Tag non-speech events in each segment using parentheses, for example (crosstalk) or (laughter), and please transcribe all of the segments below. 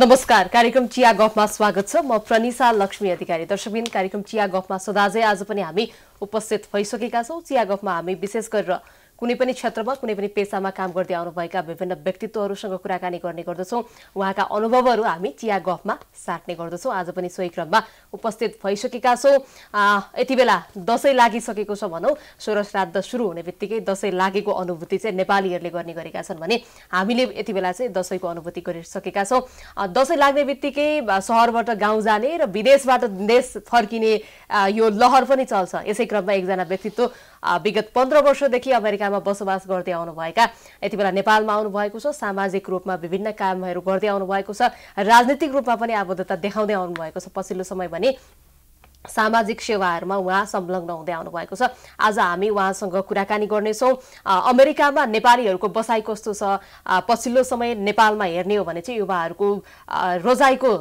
नमस्कार कार्यक्रम चिया गफमा स्वागत छ म प्रनिसा लक्ष्मी अधिकारी दर्शकबिन कार्यक्रम चिया गफमा सदाजै आज पनि हामी उपस्थित भइसकेका छौँ चिया गफमा हामी विशेष गरेर कुनै पनि क्षेत्रमा कुनै पनि पेसामा काम गर्दै आउनुभएका विभिन्न व्यक्तित्वहरूसँग कुराकानी गर्ने गर्दछौँ उहाँका अनुभवहरू हामी चिया गफमा साट्ने गर्दछौँ आज पनि सोही क्रममा उपस्थित भइसकेका छौँ यति बेला दसैँ लागिसकेको छ भनौँ सोह्र श्राद्ध सुरु हुने बित्तिकै दसैँ लागेको अनुभूति चाहिँ नेपालीहरूले गर्ने गरेका छन् भने हामीले यति बेला चाहिँ दसैँको अनुभूति गरिसकेका छौँ दसैँ लाग्ने बित्तिकै सहरबाट गाउँ जाने र विदेशबाट देश फर्किने यो लहर पनि चल्छ यसै क्रममा एकजना व्यक्तित्व विगत पन्ध्र वर्षदेखि अमेरिकामा बसोबास गर्दै आउनुभएका यति बेला नेपालमा आउनुभएको छ सामाजिक रूपमा विभिन्न कामहरू गर्दै आउनुभएको छ राजनीतिक रूपमा पनि आबद्धता देखाउँदै आउनुभएको छ पछिल्लो समय भने सामाजिक सेवाहरूमा उहाँ संलग्न हुँदै आउनुभएको छ आज हामी उहाँसँग कुराकानी गर्नेछौँ अमेरिकामा नेपालीहरूको बसाइ कस्तो छ पछिल्लो समय नेपालमा हेर्ने हो भने चाहिँ युवाहरूको रोजाइको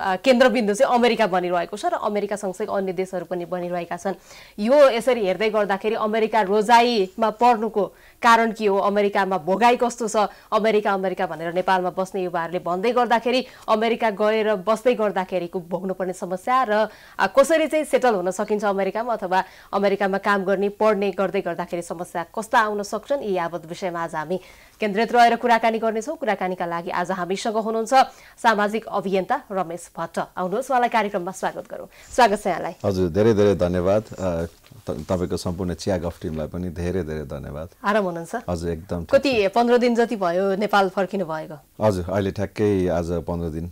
केन्द्रबिन्दु चाहिँ अमेरिका बनिरहेको छ र अमेरिका सँगसँगै अन्य देशहरू पनि बनिरहेका छन् यो यसरी हेर्दै गर्दाखेरि अमेरिका रोजाइमा पर्नुको कारण के हो अमेरिकामा भोगाई कस्तो छ अमेरिका अमेरिका भनेर नेपालमा बस्ने युवाहरूले भन्दै गर्दाखेरि अमेरिका गएर बस्दै गर्दाखेरिको भोग्नुपर्ने समस्या र कसरी चाहिँ सेटल हुन सकिन्छ अमेरिकामा अथवा अमेरिकामा काम गर्ने पढ्ने गर्दै गर्दाखेरि समस्या कस्ता आउन सक्छन् यी यावत विषयमा आज हामी केन्द्रित रहेर कुराकानी गर्नेछौँ कुराकानीका लागि आज हामीसँग हुनुहुन्छ सामाजिक अभियन्ता रमेश सन्तोष भट्ट आउनुहोस् उहाँलाई कार्यक्रममा स्वागत गरौँ स्वागत छ यहाँलाई हजुर धेरै धेरै धन्यवाद तपाईँको सम्पूर्ण चिया गफ टिमलाई पनि धेरै धेरै धन्यवाद आराम हुनुहुन्छ हजुर एकदम कति पन्ध्र दिन जति भयो नेपाल फर्किनु भएको हजुर अहिले ठ्याक्कै आज पन्ध्र दिन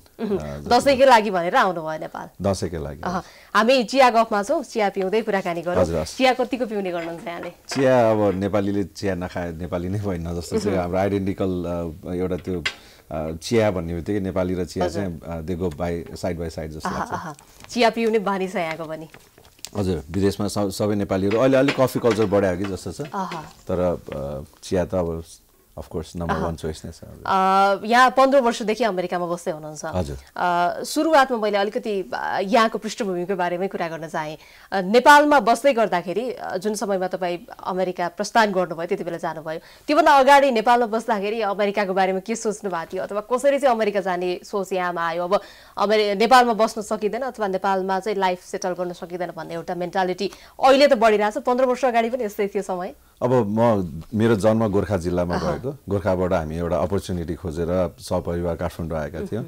दसैँकै लागि भनेर आउनुभयो नेपाल दसैँकै लागि हामी चिया गफमा छौँ चिया पिउँदै कुराकानी गरौँ चिया कतिको पिउने गर्नुहुन्छ यहाँले चिया अब नेपालीले चिया नखाए नेपाली नै भएन जस्तो चाहिँ हाम्रो आइडेन्टिकल एउटा त्यो चिया भन्ने बित्तिकै नेपाली र चिया चाहिँ दे गो बाई साइड बाई साइड जस्तो चिया पिउने बानी छ यहाँको पनि हजुर विदेशमा सबै नेपालीहरू अहिले अलिक कफी कल्चर बढायो कि जस्तो छ तर चिया त अब अफकोर्स नम्बर वान चोइस नै छ यहाँ पन्ध्र वर्षदेखि अमेरिकामा बस्दै हुनुहुन्छ सुरुवातमा मैले अलिकति यहाँको पृष्ठभूमिको बारेमै कुरा गर्न चाहेँ नेपालमा बस्दै गर्दाखेरि जुन समयमा तपाईँ अमेरिका प्रस्थान गर्नुभयो त्यति बेला जानुभयो त्योभन्दा अगाडि नेपालमा बस्दाखेरि अमेरिकाको बारेमा के सोच्नु भएको थियो अथवा कसरी चाहिँ अमेरिका जाने सोच यहाँमा आयो अब अमेरि नेपालमा बस्न सकिँदैन अथवा नेपालमा चाहिँ लाइफ सेटल गर्न सकिँदैन भन्ने एउटा मेन्टालिटी अहिले त बढिरहेको छ पन्ध्र वर्ष अगाडि पनि यस्तै थियो समय अब म मेरो जन्म गोर्खा जिल्लामा भएको भएको गोर्खाबाट हामी एउटा अपर्च्युनिटी खोजेर सपरिवार काठमाडौँ आएका थियौँ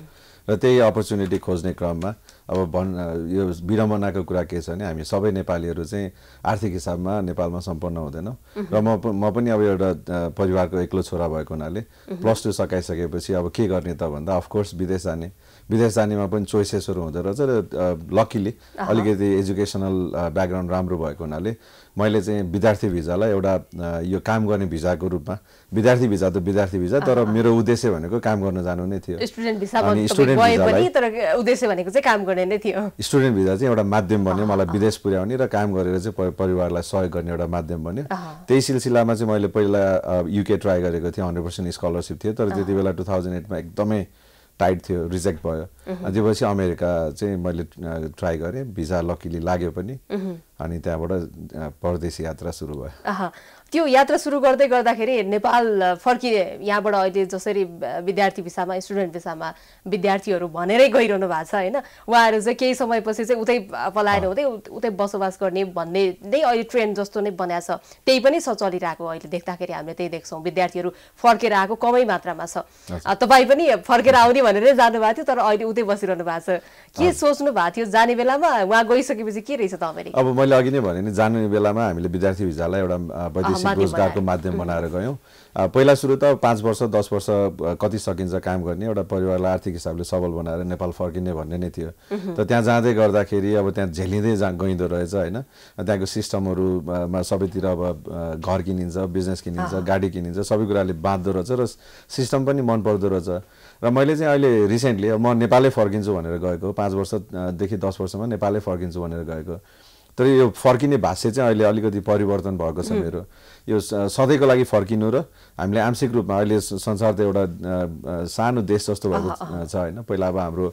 र त्यही अपर्च्युनिटी खोज्ने क्रममा अब भन् यो विडम्बनाको कुरा के छ भने हामी सबै नेपालीहरू चाहिँ आर्थिक हिसाबमा नेपालमा सम्पन्न हुँदैनौँ र म म पनि अब एउटा परिवारको एक्लो छोरा भएको हुनाले प्लस टू सकाइसकेपछि अब के गर्ने त भन्दा अफकोर्स विदेश जाने विदेश जानेमा पनि चोइसेसहरू हुँदो रहेछ र लकिली अलिकति एजुकेसनल ब्याकग्राउन्ड राम्रो भएको हुनाले मैले चाहिँ विद्यार्थी भिजालाई एउटा यो काम गर्ने भिजाको रूपमा विद्यार्थी भिजा त विद्यार्थी भिजा तर मेरो उद्देश्य भनेको काम गर्न जानु नै थियो स्टुडेन्ट भिजा चाहिँ एउटा माध्यम बन्यो मलाई विदेश पुर्याउने र काम गरेर चाहिँ परिवारलाई सहयोग गर्ने एउटा माध्यम बन्यो त्यही सिलसिलामा चाहिँ मैले पहिला युके ट्राई गरेको थिएँ हन्ड्रेड पर्सेन्ट स्कलरसिप थियो तर त्यति बेला टु थाउजन्ड एटमा एकदमै टाइट थियो रिजेक्ट भयो जबपछि अमेरिका चाहिँ मैले ट्राई गरेँ भिजा लकिली लाग्यो पनि अनि त्यहाँबाट परदेश यात्रा सुरु भयो त्यो यात्रा सुरु गर्दै गर्दाखेरि नेपाल फर्किए यहाँबाट अहिले जसरी विद्यार्थी भिसामा स्टुडेन्ट भिसामा विद्यार्थीहरू भनेरै गइरहनु भएको छ होइन उहाँहरू चाहिँ केही समयपछि चाहिँ उतै पलायन हुँदै उतै बसोबास गर्ने भन्ने नै अहिले ट्रेन जस्तो नै बनाएको छ त्यही पनि छ चलिरहेको अहिले देख्दाखेरि हामीले त्यही देख्छौँ विद्यार्थीहरू फर्केर आएको कमै मात्रामा छ तपाईँ पनि फर्केर आउने भनेरै जानुभएको थियो तर अहिले सुक्दै बसिरहनु भएको छ के सोच्नु भएको थियो जाने बेलामा उहाँ गइसकेपछि के रहेछ तपाईँले अब मैले अघि नै भने नि जाने बेलामा हामीले विद्यार्थी भिजालाई एउटा वैदेशिक रोजगारको माध्यम बनाएर गयौँ पहिला सुरु त पाँच वर्ष दस वर्ष कति सकिन्छ काम गर्ने एउटा परिवारलाई आर्थिक हिसाबले सबल बनाएर नेपाल फर्किने भन्ने नै थियो तर त्यहाँ जाँदै गर्दाखेरि अब त्यहाँ झेलिँदै जा गइँदो रहेछ होइन त्यहाँको सिस्टमहरूमा सबैतिर अब घर किनिन्छ बिजनेस किनिन्छ गाडी किनिन्छ सबै कुराले बाँध्दो रहेछ र सिस्टम पनि मनपर्दो रहेछ र मैले चाहिँ अहिले रिसेन्टली म नेपालै फर्किन्छु भनेर गएको पाँच वर्षदेखि दस वर्षमा नेपालै फर्किन्छु भनेर गएको तर यो फर्किने भाष्य चाहिँ अहिले अलिकति परिवर्तन भएको छ मेरो यो सधैँको लागि फर्किनु र हामीले आंशिक रूपमा अहिले संसार त एउटा सानो देश जस्तो भएको छ होइन पहिला अब हाम्रो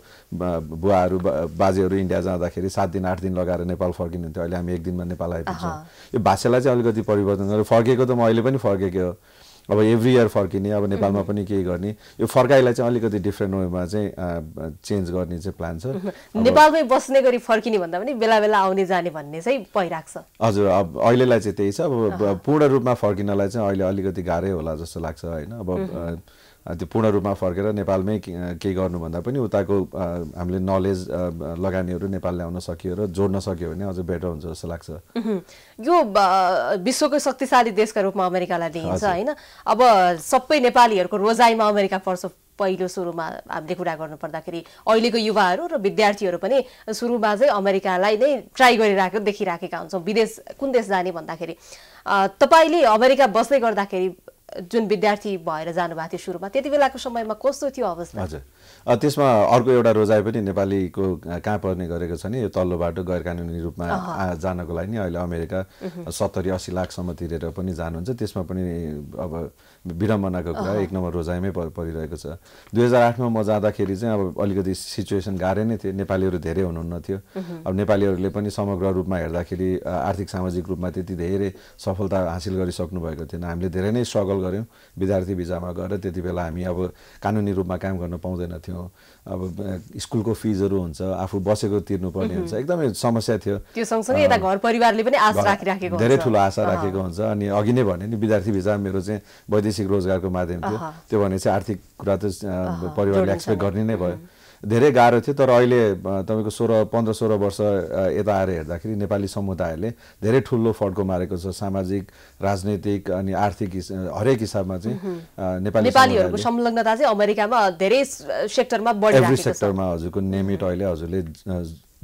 बुवाहरू बाजेहरू इन्डिया जाँदाखेरि सात दिन आठ दिन लगाएर नेपाल फर्किनुहुन्थ्यो अहिले हामी एक दिनमा नेपाल आइपुग्छौँ यो भाषालाई चाहिँ अलिकति परिवर्तन गरेर फर्केको त म अहिले पनि फर्केकै हो अब एभ्री इयर फर्किने अब नेपालमा mm-hmm. पनि केही गर्ने यो फर्काइलाई चाहिँ अलिकति डिफ्रेन्ट वेमा चाहिँ चेन्ज गर्ने चाहिँ प्लान छ mm-hmm. नेपालमै बस्ने गरी फर्किने भन्दा पनि बेला बेला आउने जाने भन्ने चाहिँ भइरहेको छ हजुर अब अहिलेलाई चाहिँ त्यही छ अब पूर्ण रूपमा फर्किनलाई चाहिँ अहिले अलिकति गाह्रै होला जस्तो लाग्छ होइन अब mm-hmm. त्यो पूर्ण रूपमा फर्केर नेपालमै केही गर्नुभन्दा पनि उताको हामीले नलेज लगानीहरू नेपाल ल्याउन सकियो र जोड्न सक्यो भने अझ बेटर हुन्छ जस्तो लाग्छ यो विश्वकै शक्तिशाली देशका रूपमा अमेरिकालाई लिइन्छ होइन अब सबै नेपालीहरूको रोजाइमा अमेरिका पर्छ पहिलो सुरुमा हामीले कुरा गर्नुपर्दाखेरि अहिलेको युवाहरू र विद्यार्थीहरू पनि सुरुमा चाहिँ अमेरिकालाई नै ट्राई गरिराखेको देखिराखेका हुन्छौँ विदेश कुन देश जाने भन्दाखेरि तपाईँले अमेरिका बस्दै गर्दाखेरि जुन विद्यार्थी भएर जानुभएको थियो सुरुमा त्यति बेलाको समयमा कस्तो थियो अवस्था हजुर त्यसमा अर्को एउटा रोजाइ पनि नेपालीको कहाँ पर्ने गरेको छ नि यो तल्लो बाटो गैर कानुनी रूपमा जानको लागि नि अहिले अमेरिका सत्तरी अस्सी लाखसम्म तिरेर पनि जानुहुन्छ त्यसमा पनि अब विडम्बनाको कुरा एक नम्बर रोजाइमै परिरहेको छ दुई हजार आठमा म जाँदाखेरि चाहिँ अब अलिकति सिचुएसन गाह्रै नै थियो नेपालीहरू धेरै हुनुहुन्न थियो अब नेपालीहरूले पनि समग्र रूपमा हेर्दाखेरि आर्थिक सामाजिक रूपमा त्यति धेरै सफलता हासिल गरिसक्नु भएको थिएन हामीले धेरै नै स्ट्रगल गऱ्यौँ विद्यार्थी भिजामा गएर त्यति बेला हामी अब कानुनी रूपमा काम गर्न पाउँदैनथ्यौँ थियो अब स्कुलको फिजहरू हुन्छ आफू बसेको तिर्नुपर्ने हुन्छ एकदमै समस्या थियो त्यो सँगसँगै यता घर परिवारले पनि आशा राखिराखेको धेरै ठुलो आशा राखेको हुन्छ अनि अघि नै भने नि विद्यार्थी भिजा मेरो चाहिँ वैदेशिक रोजगारको माध्यम थियो त्यो भने चाहिँ आर्थिक कुरा त परिवारले एक्सपेक्ट गर्ने नै भयो धेरै गाह्रो थियो तर अहिले तपाईँको सोह्र पन्ध्र सोह्र वर्ष यता आएर हेर्दाखेरि नेपाली समुदायले धेरै ठुलो फड्को मारेको छ सामाजिक राजनैतिक अनि आर्थिक हरेक हिसाबमा चाहिँ नेपालीहरूको संलग्नता चाहिँ अमेरिकामा धेरै सेक्टरमा सेक्टरमा हजुरको नेमिट अहिले हजुरले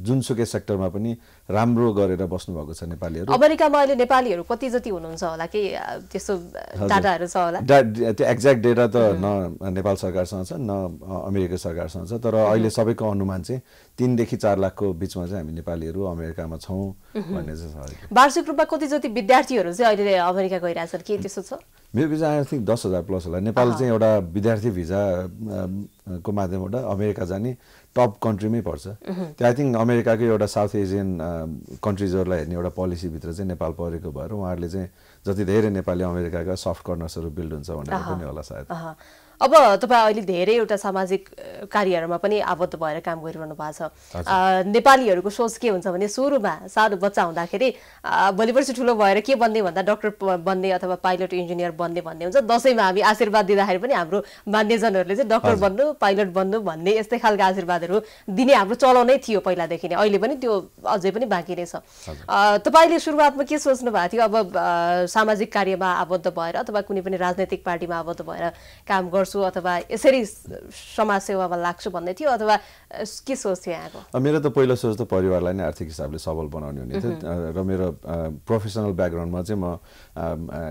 जुनसुकै सेक्टरमा पनि राम्रो गरेर बस्नुभएको छ नेपालीहरू अमेरिकामा अहिले नेपालीहरू कति जति हुनुहुन्छ होला कि त्यस्तो डाटाहरू छ होला त्यो एक्ज्याक्ट डेटा त न नेपाल सरकारसँग छ न अमेरिका सरकारसँग छ तर अहिले सबैको अनुमान चाहिँ तिनदेखि चार लाखको बिचमा चाहिँ हामी नेपालीहरू अमेरिकामा छौँ भन्ने चाहिँ वार्षिक रूपमा कति जति विद्यार्थीहरू चाहिँ अहिले अमेरिका गइरहेछन् के त्यस्तो छ मेरो भिजा आई थिङ्क दस हजार प्लस होला नेपाल चाहिँ एउटा विद्यार्थी भिजाको माध्यमबाट अमेरिका जाने टप कन्ट्रीमै पर्छ त्यो आई थिङ्क अमेरिकाकै एउटा साउथ एसियन कन्ट्रिजहरूलाई हेर्ने एउटा पोलिसीभित्र चाहिँ नेपाल परेको भएर उहाँहरूले चाहिँ जति धेरै नेपाली अमेरिकाका सफ्ट कर्नर्सहरू बिल्ड हुन्छ भनेर पनि होला सायद अब तपाईँ अहिले धेरैवटा सामाजिक कार्यहरूमा पनि आबद्ध भएर काम गरिरहनु भएको छ नेपालीहरूको सोच के हुन्छ भने सुरुमा सानो बच्चा हुँदाखेरि भोलि पर्सि ठुलो भएर के बन्ने भन्दा डक्टर बन्ने अथवा पाइलट इन्जिनियर बन्ने भन्ने हुन्छ दसैँमा हामी आशीर्वाद दिँदाखेरि पनि हाम्रो मान्यजनहरूले चाहिँ डक्टर बन्नु पाइलट बन्नु भन्ने यस्तै खालको आशीर्वादहरू दिने हाम्रो चलनै थियो पहिलादेखि नै अहिले पनि त्यो अझै पनि बाँकी नै छ तपाईँले सुरुवातमा के सोच्नु भएको थियो अब सामाजिक कार्यमा आबद्ध भएर अथवा कुनै पनि राजनैतिक पार्टीमा आबद्ध भएर काम गर्छ गर्छु अथवा यसरी समाजसेवामा लाग्छु भन्ने थियो अथवा के सोच थियो यहाँको मेरो त पहिलो सोच त परिवारलाई नै आर्थिक हिसाबले सबल बनाउने हुने थियो र मेरो प्रोफेसनल ब्याकग्राउन्डमा चाहिँ म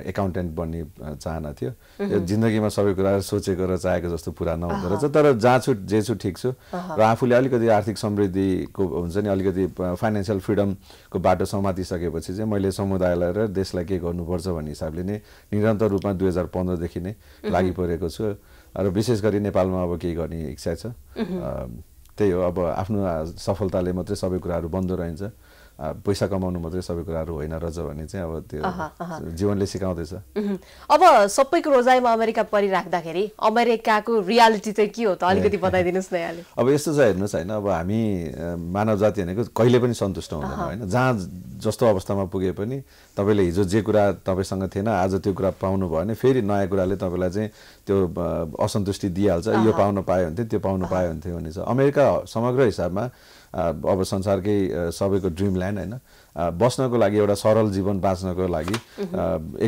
एकाउन्टेन्ट बन्ने चाहना थियो जिन्दगीमा सबै कुरा सोचेको र चाहेको जस्तो पुरा नहुँदो रहेछ तर जहाँ छु जे छु ठिक छु र आफूले अलिकति आर्थिक समृद्धिको हुन्छ नि अलिकति फाइनेन्सियल फ्रिडमको बाटो समातिसकेपछि चाहिँ मैले समुदायलाई र देशलाई के गर्नुपर्छ भन्ने हिसाबले नै निरन्तर रूपमा दुई हजार पन्ध्रदेखि नै लागि परेको छु र विशेष गरी नेपालमा अब केही गर्ने इच्छा छ त्यही हो अब आफ्नो सफलताले मात्रै सबै कुराहरू बन्द रहन्छ पैसा कमाउनु मात्रै सबै कुराहरू होइन रहेछ भने चाहिँ अब त्यो जीवनले सिकाउँदैछ अब सबैको रोजाइमा अमेरिका परिराख्दाखेरि अमेरिकाको रियालिटी चाहिँ के हो त अलिकति बताइदिनुहोस् न (laughs) अब यस्तो छ हेर्नुहोस् होइन अब हामी मानव जाति भनेको कहिले पनि सन्तुष्ट हुँदैन होइन जहाँ जस्तो अवस्थामा पुगे पनि तपाईँले हिजो जे कुरा तपाईँसँग थिएन आज त्यो कुरा पाउनु भयो भने फेरि नयाँ कुराले तपाईँलाई चाहिँ त्यो असन्तुष्टि दिइहाल्छ यो पाउन पायो हुन्थ्यो त्यो पाउन पायो हुन्थ्यो भने अमेरिका समग्र हिसाबमा अब संसारकै सबैको ड्रिम ल्यान्ड होइन बस्नको लागि एउटा सरल जीवन बाँच्नको लागि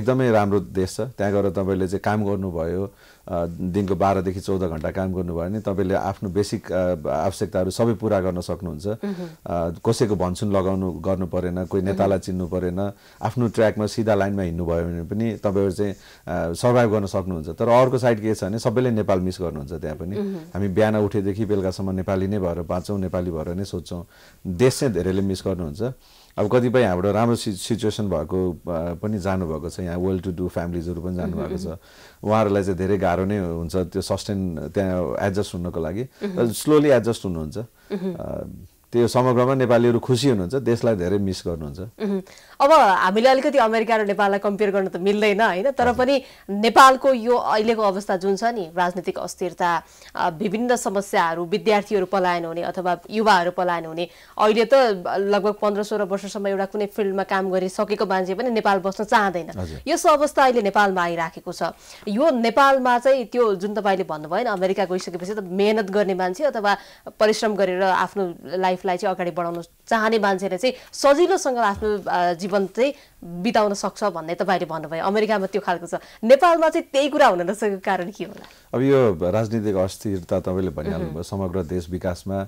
एकदमै राम्रो देश छ त्यहाँ गएर तपाईँले चाहिँ काम गर्नुभयो दिनको बाह्रदेखि चौध घन्टा काम गर्नुभयो भने तपाईँले आफ्नो बेसिक आवश्यकताहरू सबै पुरा गर्न सक्नुहुन्छ कसैको भन्सुन लगाउनु गर्नु परेन कोही नेतालाई चिन्नु परेन आफ्नो ट्र्याकमा सिधा लाइनमा हिँड्नुभयो भने पनि तपाईँहरू चाहिँ सर्भाइभ गर्न सक्नुहुन्छ तर अर्को साइड के छ भने सबैले नेपाल मिस गर्नुहुन्छ त्यहाँ पनि हामी बिहान उठेदेखि बेलुकासम्म नेपाली नै भएर बाँच्छौँ नेपाली भएर नै सोध्छौँ देश चाहिँ धेरैले मिस गर्नुहुन्छ अब कतिपय हाम्रो राम्रो सि सिचुएसन भएको पनि जानुभएको छ यहाँ वेल टु डु फ्यामिलीजहरू पनि जानुभएको छ उहाँहरूलाई चाहिँ धेरै गाह्रो नै हुन्छ त्यो सस्टेन त्यहाँ एडजस्ट हुनको लागि स्लोली एडजस्ट हुनुहुन्छ त्यो समग्रमा नेपालीहरू खुसी हुनुहुन्छ देशलाई धेरै मिस गर्नुहुन्छ अब हामीले अलिकति अमेरिका र नेपाललाई कम्पेयर गर्न त मिल्दैन होइन तर पनि नेपालको यो अहिलेको अवस्था जुन छ नि राजनीतिक अस्थिरता विभिन्न समस्याहरू विद्यार्थीहरू पलायन हुने अथवा युवाहरू पलायन हुने अहिले त लगभग पन्ध्र सोह्र वर्षसम्म एउटा कुनै फिल्डमा काम गरिसकेको मान्छे पनि नेपाल बस्न चाहँदैन यस अवस्था अहिले नेपालमा आइराखेको छ यो नेपालमा चाहिँ त्यो जुन तपाईँले भन्नुभयो अमेरिका गइसकेपछि त मेहनत गर्ने मान्छे अथवा परिश्रम गरेर आफ्नो लाइफ लाइफलाई चाहिँ अगाडि बढाउन चाहने मान्छेले चाहिँ सजिलोसँग आफ्नो जीवन चाहिँ बिताउन सक्छ भन्ने तपाईँले भन्नुभयो अमेरिकामा त्यो खालको छ नेपालमा चाहिँ त्यही कुरा हुन नसकेको कारण के होला अब यो राजनीतिक अस्थिरता तपाईँले भनिहाल्नुभयो समग्र देश विकासमा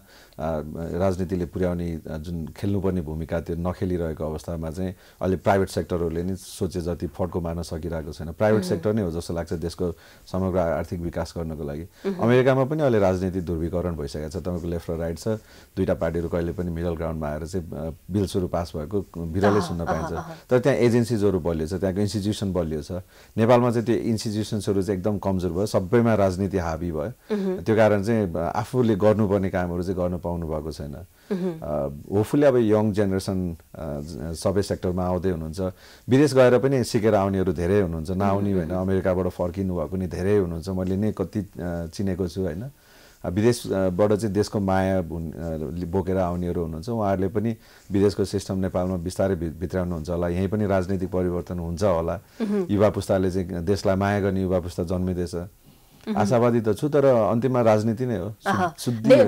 राजनीतिले पुर्याउने जुन खेल्नुपर्ने भूमिका त्यो नखेलिरहेको अवस्थामा चाहिँ अहिले प्राइभेट सेक्टरहरूले नि सोचे जति फड्को मार्न सकिरहेको छैन प्राइभेट सेक्टर नै हो जस्तो लाग्छ देशको समग्र आर्थिक विकास गर्नको लागि अमेरिकामा पनि अहिले राजनीति ध्रुवीकरण भइसकेको छ तपाईँको लेफ्ट र राइट छ दुईवटा पार्टी पार्टीहरू कहिले पनि मिडल ग्राउन्डमा आएर चाहिँ बिल्सहरू पास भएको बिरलै सुन्न पाइन्छ तर त्यहाँ एजेन्सिजहरू बलियो छ त्यहाँको इन्स्टिट्युसन बलियो छ नेपालमा चाहिँ त्यो इन्स्टिट्युसन्सहरू चाहिँ एकदम कमजोर भयो सबैमा राजनीति हाबी भयो त्यो कारण चाहिँ आफूले गर्नुपर्ने कामहरू चाहिँ गर्न पाउनु भएको छैन होपफुली अब यङ जेनेरेसन सबै सेक्टरमा आउँदै हुनुहुन्छ विदेश गएर पनि सिकेर आउनेहरू धेरै हुनुहुन्छ नआउने होइन अमेरिकाबाट फर्किनु भएको पनि धेरै हुनुहुन्छ मैले नै कति चिनेको छु होइन विदेशबाट चाहिँ देशको माया बोकेर आउनेहरू हुनुहुन्छ उहाँहरूले पनि विदेशको सिस्टम नेपालमा बिस्तारै भित्राउनुहुन्छ होला यहीँ पनि राजनीतिक परिवर्तन हुन्छ होला युवा पुस्ताले चाहिँ देशलाई माया गर्ने युवा पुस्ता जन्मिँदैछ आशावादी त छु तर अन्तिममा राजनीति नै हो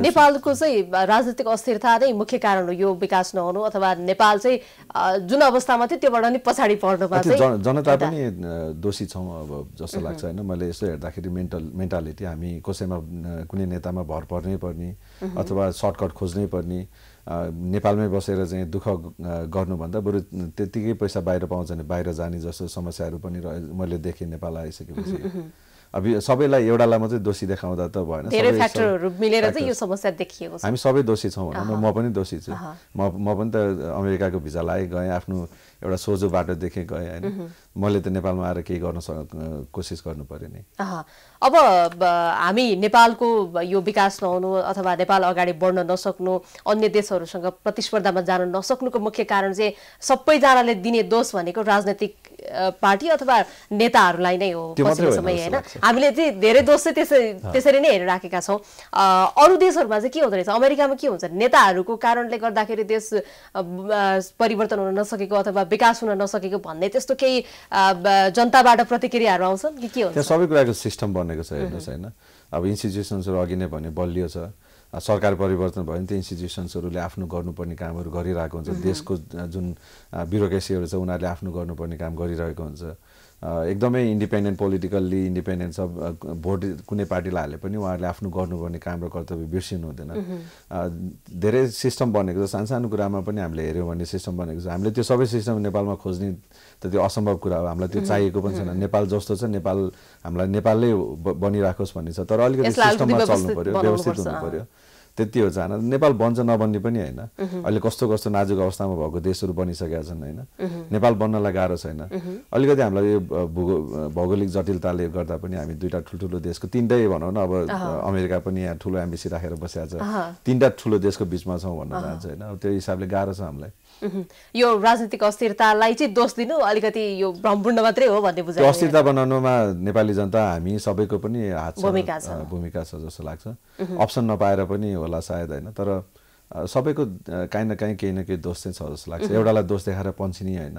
नेपालको चाहिँ राजनीतिक अस्थिरता नै मुख्य कारण हो यो विकास नहुनु अथवा नेपाल चाहिँ जुन अवस्थामा थियो त्योबाट नै पछाडि पर्नुमा जनता पनि दोषी छौँ अब जस्तो लाग्छ होइन मैले यसो हेर्दाखेरि मेन्टल मेन्टालिटी हामी कसैमा कुनै नेतामा भर पर्नै पर्ने अथवा सर्टकट खोज्नै पर्ने नेपालमै बसेर चाहिँ दुःख गर्नुभन्दा बरु त्यत्तिकै पैसा बाहिर पाउँछ भने बाहिर जाने जस्तो समस्याहरू पनि रहे मैले देखेँ नेपाल आइसकेपछि अब सबैलाई एउटालाई मात्रै दोषी देखाउँदा त भएन धेरै फ्याक्टरहरू मिलेर चाहिँ यो समस्या देखिएको छ हामी सबै दोषी छौँ भनौँ म पनि दोषी छु म म पनि त अमेरिकाको भिजा लागि गएँ आफ्नो एउटा सोझो बाटो देखेँ गएँ होइन मैले त नेपालमा आएर केही गर्न सक कोसिस गर्नु पऱ्यो नि अब हामी नेपालको यो विकास नहुनु अथवा नेपाल अगाडि बढ्न नसक्नु अन्य देशहरूसँग प्रतिस्पर्धामा जान नसक्नुको मुख्य कारण चाहिँ सबैजनाले दिने दोष भनेको राजनैतिक पार्टी अथवा नेताहरूलाई नै हो पछिल्लो समय होइन हामीले चाहिँ धेरै दोष चाहिँ त्यसै त्यसरी नै हेरिराखेका छौँ अरू देशहरूमा चाहिँ के हुँदो रहेछ अमेरिकामा के हुन्छ नेताहरूको कारणले गर्दाखेरि देश परिवर्तन हुन नसकेको अथवा विकास हुन नसकेको भन्ने त्यस्तो केही जनताबाट प्रतिक्रियाहरू आउँछन् कि के हुन्छ सबै कुराको सिस्टम बनेको छ हेर्नुहोस् होइन अब इन्स्टिट्युसन्सहरू अघि नै भने बलियो छ सरकार परिवर्तन भयो भने त्यो इन्स्टिट्युसन्सहरूले आफ्नो गर्नुपर्ने कामहरू गरिरहेको हुन्छ देशको जुन ब्युरोक्रेसीहरू छ उनीहरूले आफ्नो गर्नुपर्ने काम गरिरहेको हुन्छ एकदमै इन्डिपेन्डेन्ट पोलिटिकल्ली इन्डिपेन्डेन्ट सब भोट कुनै पार्टीलाई हाले पनि उहाँहरूले आफ्नो गर्नुपर्ने काम र कर्तव्य बिर्सिनु हुँदैन धेरै सिस्टम बनेको छ सानसानो कुरामा पनि हामीले हेऱ्यौँ भने सिस्टम बनेको छ हामीले त्यो सबै सिस्टम नेपालमा खोज्ने त त्यो असम्भव कुरा हो हामीलाई त्यो चाहिएको पनि छैन नेपाल जस्तो छ नेपाल हामीलाई नेपालले बनिराखोस् भन्ने छ तर अलिकति सिस्टममा चल्नु पऱ्यो व्यवस्थित हुनु पऱ्यो त्यति हो चाहना नेपाल बन्छ नबन्ने पनि होइन अहिले कस्तो कस्तो नाजुक अवस्थामा भएको देशहरू बनिसकेका छन् होइन नेपाल बन्नलाई गाह्रो छैन अलिकति हामीलाई यो भौगोलिक जटिलताले गर्दा पनि हामी दुईवटा ठुल्ठुलो देशको तिनटै भनौँ न अब अमेरिका पनि यहाँ ठुलो एम्बेसी राखेर बसेको छ तिनवटा ठुलो देशको बिचमा छौँ भन्न चाहन्छु होइन त्यो हिसाबले गाह्रो छ हामीलाई यो राजनीतिक अस्थिरतालाई चाहिँ दोष दिनु अलिकति यो भ्रमपूर्ण मात्रै हो भन्ने बुझाइ अस्थिरता बनाउनुमा नेपाली जनता हामी सबैको पनि हात भूमिका छ भूमिका छ जस्तो लाग्छ अप्सन नपाएर पनि होला सायद होइन तर सबैको काहीँ न काहीँ केही न केही दोष चाहिँ छ जस्तो लाग्छ एउटालाई दोष देखाएर पन्छिनी होइन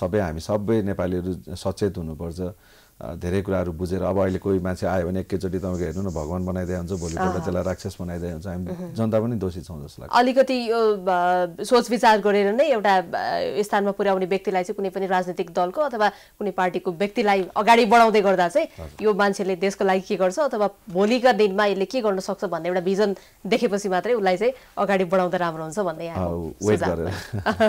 सबै हामी सबै नेपालीहरू सचेत हुनुपर्छ धेरै कुराहरू बुझेर अब अहिले कोही मान्छे आयो भने एकैचोटि तपाईँको हेर्नु न भगवान् बनाइदिए हुन्छ भोलिपल्ट त्यसलाई राक्षस बनाइदिए हुन्छ हामी जनता पनि दोषी छौँ जस्तो लाग्छ अलिकति यो सोच विचार गरेर नै एउटा स्थानमा पुर्याउने व्यक्तिलाई चाहिँ कुनै पनि राजनीतिक दलको अथवा कुनै पार्टीको व्यक्तिलाई अगाडि बढाउँदै गर्दा चाहिँ यो मान्छेले देशको लागि के गर्छ अथवा भोलिका दिनमा यसले के गर्न सक्छ भन्ने एउटा भिजन देखेपछि मात्रै उसलाई चाहिँ अगाडि बढाउँदा राम्रो हुन्छ भन्ने (laughs)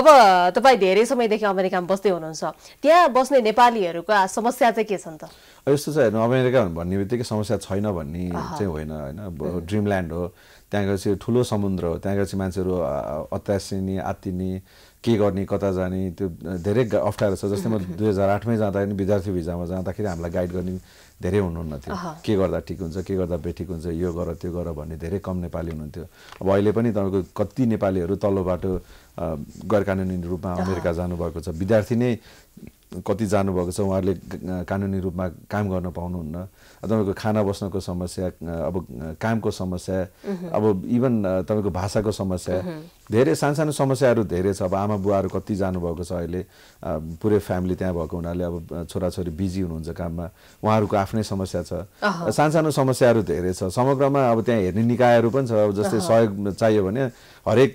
अब तपाईँ धेरै समयदेखि अमेरिकामा बस्दै हुनुहुन्छ त्यहाँ बस्ने नेपालीहरूको समस्या चाहिँ के छन् त यस्तो छ हेर्नु अमेरिका भन्ने बित्तिकै समस्या छैन भन्ने चाहिँ होइन होइन ड्रिमल्यान्ड हो त्यहाँको चाहिँ ठुलो समुद्र हो त्यहाँको चाहिँ मान्छेहरू अत्यासिने आत्तिने के गर्ने कता जाने त्यो धेरै अप्ठ्यारो छ जस्तै म दुई हजार आठमै जाँदाखेरि विद्यार्थी भिजामा जाँदाखेरि हामीलाई गाइड गर्ने धेरै हुनुहुन्न थियो के गर्दा ठिक हुन्छ के गर्दा बेठिक हुन्छ यो गर त्यो गर भन्ने धेरै कम नेपाली हुनुहुन्थ्यो अब अहिले पनि तपाईँको कति नेपालीहरू तल्लो बाटो गैर कानुनी रूपमा अमेरिका जानुभएको छ विद्यार्थी नै कति जानुभएको छ उहाँहरूले कानुनी रूपमा काम गर्न पाउनुहुन्न तपाईँको खाना बस्नको समस्या अब कामको समस्या अब इभन तपाईँको भाषाको समस्या धेरै सानसानो समस्याहरू धेरै छ अब आमा बुवाहरू कति जानुभएको छ अहिले पुरै फ्यामिली त्यहाँ भएको हुनाले अब छोराछोरी बिजी हुनुहुन्छ काममा उहाँहरूको आफ्नै समस्या छ सानसानो समस्याहरू धेरै छ समग्रमा अब त्यहाँ हेर्ने निकायहरू पनि छ अब जस्तै सहयोग चाहियो भने हरेक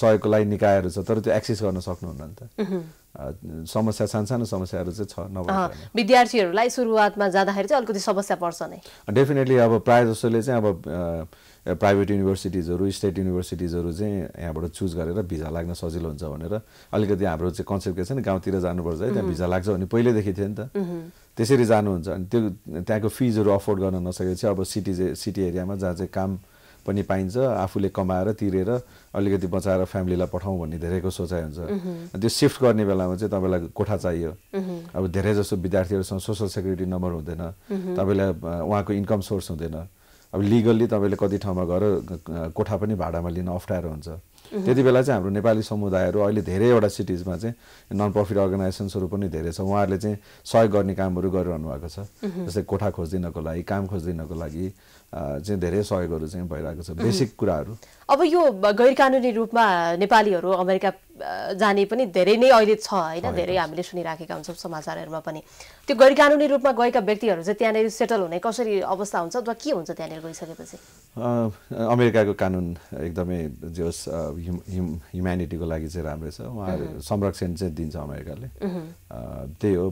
सहयोगको लागि निकायहरू छ तर त्यो एक्सेस गर्न सक्नुहुन्न नि त समस्या सानसानो समस्याहरू चाहिँ छ नभए विद्यार्थीहरूलाई सुरुवातमा जाँदाखेरि चाहिँ अलिकति समस्या पर्छ नै डेफिनेटली अब प्रायः जसोले चाहिँ अब प्राइभेट युनिभर्सिटिजहरू स्टेट युनिभर्सिटिजहरू चाहिँ यहाँबाट चुज गरेर भिजा लाग्न सजिलो हुन्छ भनेर अलिकति हाम्रो चाहिँ कन्सेप्ट के छ नि गाउँतिर जानुपर्छ है त्यहाँ भिजा लाग्छ भने पहिल्यैदेखि थियो नि त त्यसरी जानुहुन्छ अनि त्यो त्यहाँको फिजहरू अफोर्ड गर्न नसकेपछि अब सिटी सिटी एरियामा जहाँ चाहिँ काम पनि पाइन्छ आफूले कमाएर तिरेर अलिकति बचाएर फ्यामिलीलाई पठाउँ भन्ने धेरैको सोचाइ हुन्छ त्यो सिफ्ट गर्ने बेलामा चाहिँ तपाईँलाई कोठा चाहियो अब धेरै जसो विद्यार्थीहरूसँग सोसल सेक्युरिटी नम्बर हुँदैन तपाईँलाई उहाँको इन्कम सोर्स हुँदैन अब लिगल्ली तपाईँले कति ठाउँमा गएर कोठा पनि भाडामा लिन अप्ठ्यारो हुन्छ Mhm. त्यति बेला चाहिँ हाम्रो नेपाली समुदायहरू अहिले धेरैवटा सिटिजमा चाहिँ नन प्रफिट अर्गनाइजेसन्सहरू पनि धेरै छ उहाँहरूले चाहिँ सहयोग गर्ने कामहरू गरिरहनु भएको छ mhm. जस्तै कोठा खोजिदिनको लागि काम खोजिदिनको लागि चाहिँ धेरै सहयोगहरू चाहिँ भइरहेको छ mhm। बेसिक कुराहरू अब यो गैर कानुनी रूपमा नेपालीहरू अमेरिका जाने पनि धेरै नै अहिले छ होइन धेरै हामीले सुनिराखेका हुन्छौँ समाचारहरूमा पनि त्यो गैर कानुनी रूपमा गएका व्यक्तिहरू चाहिँ त्यहाँनिर सेटल हुने कसरी अवस्था हुन्छ अथवा के हुन्छ त्यहाँनिर गइसकेपछि अमेरिकाको कानुन एकदमै जे होस् ह्युम्यानिटीको लागि चाहिँ राम्रै छ उहाँहरू संरक्षण चाहिँ दिन्छ अमेरिकाले त्यही हो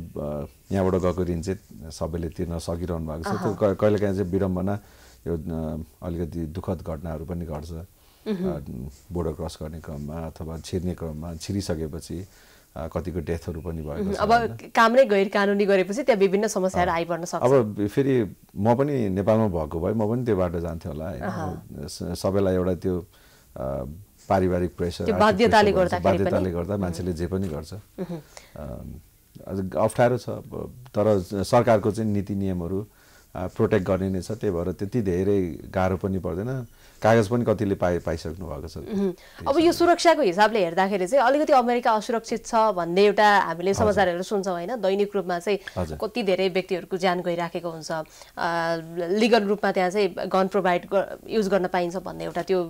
यहाँबाट गएको ऋण चाहिँ सबैले तिर्न सकिरहनु भएको छ त्यो कहिलेकाहीँ चाहिँ विडम्बना यो अलिकति दुःखद घटनाहरू पनि घट्छ बोर्डर mm-hmm. क्रस uh, गर्ने क्रममा अथवा छिर्ने क्रममा छिरिसकेपछि uh, कतिको डेथहरू पनि भएको mm-hmm. अब नै गैर कानुनी गरेपछि त्यहाँ विभिन्न समस्याहरू आइपर्न सक्छ अब फेरि म पनि नेपालमा भएको भए म पनि त्यो बाटो जान्थेँ होला होइन सबैलाई एउटा त्यो पारिवारिक प्रेसर बाध्यताले गर्दा बाध्यताले गर्दा मान्छेले mm-hmm। जे पनि गर्छ अप्ठ्यारो छ तर सरकारको चाहिँ नीति नियमहरू प्रोटेक्ट गर्ने नै छ त्यही भएर त्यति धेरै गाह्रो पनि पर्दैन कागज पनि कतिले पाइ पाइसक्नु भएको छ अब यो सुरक्षाको हिसाबले हेर्दाखेरि चाहिँ अलिकति अमेरिका असुरक्षित छ भन्ने एउटा हामीले समाचारहरू सुन्छौँ होइन दैनिक रूपमा चाहिँ कति धेरै व्यक्तिहरूको ज्यान गइराखेको हुन्छ लिगल रूपमा त्यहाँ चाहिँ गन प्रोभाइड युज गर्न पाइन्छ भन्ने एउटा त्यो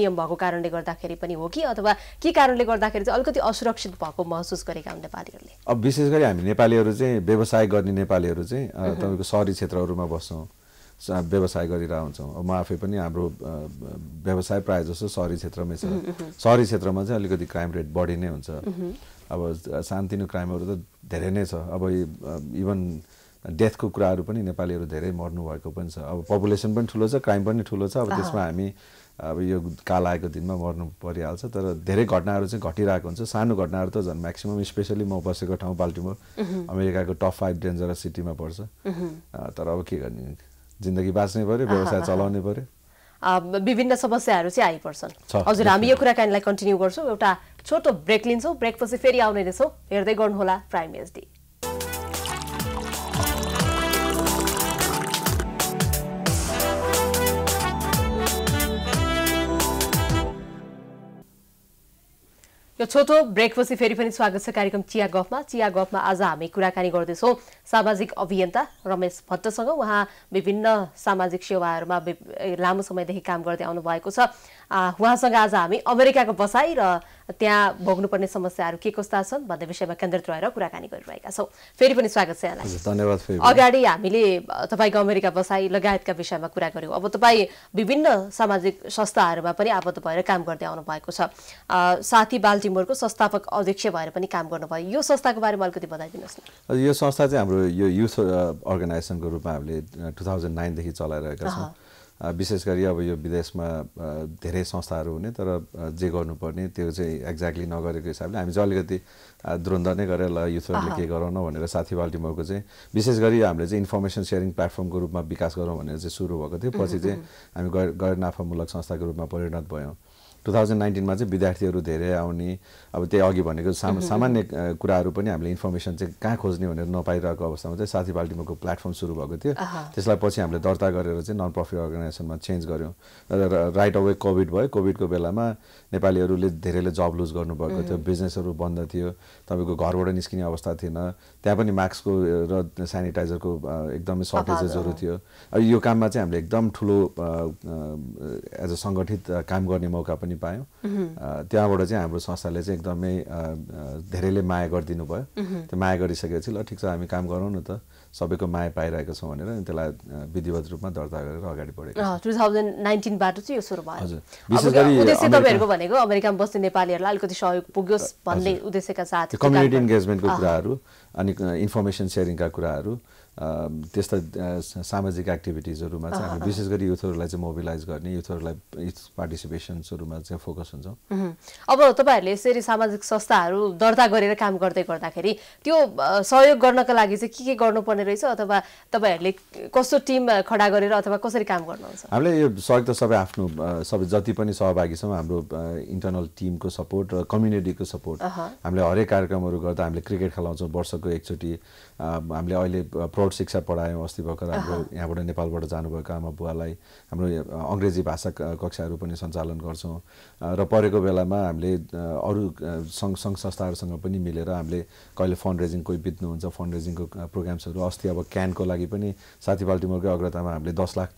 नियम भएको कारणले गर्दाखेरि पनि हो कि अथवा के कारणले गर्दाखेरि चाहिँ अलिकति असुरक्षित भएको महसुस गरेका हुन् नेपालीहरूले अब विशेष गरी हामी नेपालीहरू चाहिँ व्यवसाय गर्ने नेपालीहरू चाहिँ तपाईँको सहरी क्षेत्रहरूमा बस्छौँ व्यवसाय गरिरहेको हुन्छौँ म आफै पनि हाम्रो व्यवसाय प्रायः जसो सहरी क्षेत्रमै छ सहरी क्षेत्रमा चाहिँ अलिकति क्राइम रेट बढी नै हुन्छ अब शान्तिनु क्राइमहरू त धेरै नै छ अब इभन डेथको कुराहरू पनि नेपालीहरू धेरै मर्नुभएको पनि छ अब पपुलेसन पनि ठुलो छ क्राइम पनि ठुलो छ अब त्यसमा हामी अब यो काल आएको दिनमा मर्नु परिहाल्छ तर धेरै घटनाहरू चाहिँ घटिरहेको हुन्छ सानो घटनाहरू त झन् म्याक्सिमम् स्पेसली म बसेको ठाउँ बाल्टिमोर अमेरिकाको टप फाइभ डेन्जरस सिटीमा पर्छ तर अब के गर्ने जिन्दगी बाँच्नै पर्यो व्यवसाय चलाउनै पर्यो विभिन्न समस्याहरू चाहिँ आइपर्छन् हजुर हामी यो कुराकानीलाई कन्टिन्यू गर्छौँ एउटा छोटो ब्रेक लिन्छौँ ब्रेकपछि फेरि आउने रहेछौँ हेर्दै गर्नुहोला प्राइम एचडी यो छोटो ब्रेकपछि फेरि पनि स्वागत छ कार्यक्रम चिया गफमा चिया गफमा आज हामी कुराकानी गर्दैछौँ सामाजिक अभियन्ता रमेश भट्टसँग उहाँ विभिन्न सामाजिक सेवाहरूमा लामो समयदेखि काम गर्दै आउनु भएको छ उहाँसँग आज हामी अमेरिकाको बसाइ र त्यहाँ भोग्नुपर्ने समस्याहरू के कस्ता छन् भन्ने विषयमा केन्द्रित रहेर कुराकानी गरिरहेका छौँ फेरि पनि स्वागत छ यहाँलाई धन्यवाद अगाडि हामीले तपाईँको अमेरिका बसाई लगायतका विषयमा कुरा गऱ्यौँ अब तपाईँ विभिन्न सामाजिक संस्थाहरूमा पनि आबद्ध भएर काम गर्दै आउनु भएको छ साथी बाल्टिमोरको संस्थापक अध्यक्ष भएर पनि काम गर्नुभयो यो संस्थाको बारेमा अलिकति बताइदिनुहोस् न यो संस्था चाहिँ हाम्रो यो युथ अर्गनाइजेसनको रूपमा हामीले टु थाउजन्ड नाइनदेखि चलाइरहेका छौँ विशेष गरी अब यो विदेशमा धेरै संस्थाहरू हुने तर जे गर्नुपर्ने त्यो चाहिँ एक्ज्याक्टली नगरेको हिसाबले हामी चाहिँ अलिकति द्वन्द नै गरेर ल युथहरूले के गराउन भनेर साथी बाल्टिमोरको चाहिँ विशेष गरी हामीले चाहिँ इन्फर्मेसन सेयरिङ प्लेटफर्मको रूपमा विकास गरौँ भनेर चाहिँ सुरु भएको थियो पछि चाहिँ हामी गैर गैर नाफामूलक संस्थाको रूपमा परिणत भयौँ टु थाउजन्ड नाइन्टिनमा चाहिँ विद्यार्थीहरू धेरै आउने अब त्यही अघि भनेको साम सामान्य कुराहरू पनि हामीले इन्फर्मेसन चाहिँ कहाँ खोज्ने भनेर नपाइरहेको अवस्थामा चाहिँ साथी पाल्टीमाको प्लेटफर्म सुरु भएको थियो त्यसलाई पछि हामीले दर्ता गरेर चाहिँ नन प्रफिट अर्गनाइजेसनमा चेन्ज गऱ्यौँ र राइट अवे कोभिड भयो कोभिडको बेलामा नेपालीहरूले धेरैले जब लुज गर्नुभएको थियो बिजनेसहरू mm. बन्द थियो तपाईँको घरबाट निस्किने अवस्था थिएन त्यहाँ पनि मास्कको र सेनिटाइजरको एकदमै सर्टेजेसहरू थियो अब यो काममा चाहिँ हामीले एकदम ठुलो एज अ सङ्गठित काम गर्ने मौका पनि पायौँ mm-hmm. त्यहाँबाट चाहिँ हाम्रो संस्थाले चाहिँ एकदमै धेरैले माया गरिदिनु भयो mm-hmm. त्यो माया गरिसकेपछि ल ठिक छ हामी काम गरौँ न त सबैको माया पाइरहेका छौँ भनेर त्यसलाई विधिवत रूपमा दर्ता गरेर अगाडि बढेको टु थाउजन्ड नाइन्टिनबाट चाहिँ यो सुरु भयो विशेष गरी उद्देश्य तपाईँहरूको भनेको अमेरिकामा बस्ने नेपालीहरूलाई अलिकति सहयोग पुग्योस् भन्ने उद्देश्यका साथ कम्युनिटी इन्गेजमेन्टको कुराहरू अनि इन्फर्मेसन सेयरिङका कुराहरू त्यस्ता सामाजिक एक्टिभिटिजहरूमा चाहिँ हामी विशेष गरी युथहरूलाई चाहिँ मोबिलाइज गर्ने युथहरूलाई युथ पार्टिसिपेसन्सहरूमा चाहिँ फोकस हुन्छौँ अब तपाईँहरूले यसरी सामाजिक संस्थाहरू दर्ता गरेर काम गर्दै गर्दाखेरि त्यो सहयोग गर्नका लागि चाहिँ के के गर्नुपर्ने रहेछ अथवा तपाईँहरूले कस्तो टिम खडा गरेर अथवा कसरी काम गर्नुहुन्छ हामीले यो सहयोग त सबै आफ्नो सबै जति पनि सहभागी छौँ हाम्रो इन्टरनल टिमको सपोर्ट र कम्युनिटीको सपोर्ट हामीले हरेक कार्यक्रमहरू गर्दा हामीले क्रिकेट खेलाउँछौँ वर्षको एकचोटि हामीले अहिले प्रौढ शिक्षा पढायौँ अस्ति भर्खर हाम्रो यहाँबाट नेपालबाट जानुभएको आमा बुवालाई हाम्रो अङ्ग्रेजी भाषा कक्षाहरू पनि सञ्चालन गर्छौँ र परेको बेलामा हामीले अरू सङ्घ सङ्घ संस्थाहरूसँग पनि मिलेर हामीले कहिले फन्ड रेजिङ कोही बित्नुहुन्छ फन्ड रेजिङको प्रोग्राम्सहरू अस्ति अब क्यानको लागि पनि साथी बाल्टिमोरकै अग्रतामा हामीले दस लाख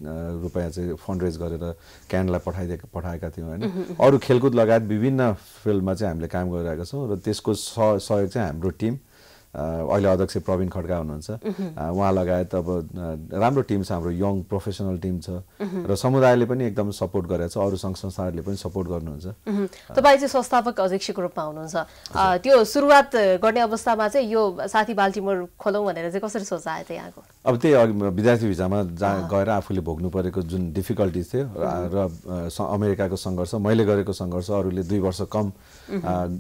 रुपियाँ चाहिँ फन्ड रेज गरेर क्यानलाई पठाइदिएका पठाएका थियौँ होइन अरू खेलकुद लगायत विभिन्न फिल्डमा चाहिँ हामीले काम गरिरहेका छौँ र त्यसको सहयोग चाहिँ हाम्रो टिम अहिले अध्यक्ष प्रवीण खड्का हुनुहुन्छ उहाँ लगायत अब राम्रो टिम छ हाम्रो यङ प्रोफेसनल टिम छ र समुदायले पनि एकदम सपोर्ट गरेको छ अरू सङ्घ संस्थाहरूले पनि सपोर्ट गर्नुहुन्छ तपाईँ चाहिँ संस्थापक अध्यक्षको रूपमा हुनुहुन्छ त्यो सुरुवात गर्ने अवस्थामा चाहिँ यो साथी बाल्टिमोर खोलौँ भनेर चाहिँ कसरी सोच आयो त यहाँको अब त्यही अघि विद्यार्थी भिजामा जा गएर आफूले भोग्नु परेको जुन डिफिकल्टिज थियो र अमेरिकाको सङ्घर्ष मैले गरेको सङ्घर्ष अरूले दुई वर्ष कम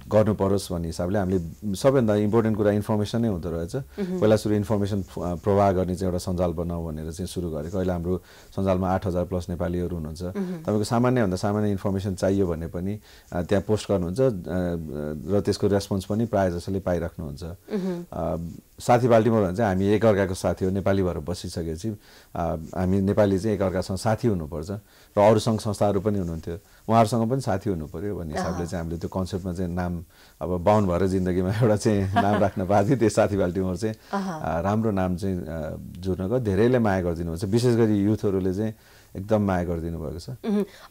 गर्नु परोस् भन्ने हिसाबले हामीले सबैभन्दा इम्पोर्टेन्ट कुरा इन्फर्मेसन नै हुँदो रहेछ पहिला सुरु इन्फर्मेसन प्रवाह गर्ने चाहिँ एउटा सञ्जाल बनाऊ भनेर चाहिँ सुरु गरेको अहिले हाम्रो सञ्जालमा आठ हजार प्लस नेपालीहरू हुनुहुन्छ तपाईँको सामान्यभन्दा सामान्य इन्फर्मेसन चाहियो भने पनि त्यहाँ पोस्ट गर्नुहुन्छ र त्यसको रेस्पोन्स पनि प्रायः जसोले पाइराख्नुहुन्छ साथी बाल्टीमा भने चाहिँ हामी एकअर्काको साथी हो नेपाली भएर बसिसकेपछि हामी नेपाली चाहिँ एकअर्कासँग साथी हुनुपर्छ र अरू सङ्घ संस्थाहरू पनि हुनुहुन्थ्यो उहाँहरूसँग पनि साथी हुनु पऱ्यो भन्ने हिसाबले चाहिँ हामीले त्यो कन्सेप्टमा चाहिँ नाम अब बाहुन भएर जिन्दगीमा (laughs) एउटा चाहिँ नाम राख्न पाएको थियो त्यो साथीभाइले उहाँहरू चाहिँ राम्रो नाम चाहिँ जुर्न गयो धेरैले माया गरिदिनु भएको छ विशेष गरी युथहरूले चाहिँ एकदम माया गरिदिनु भएको छ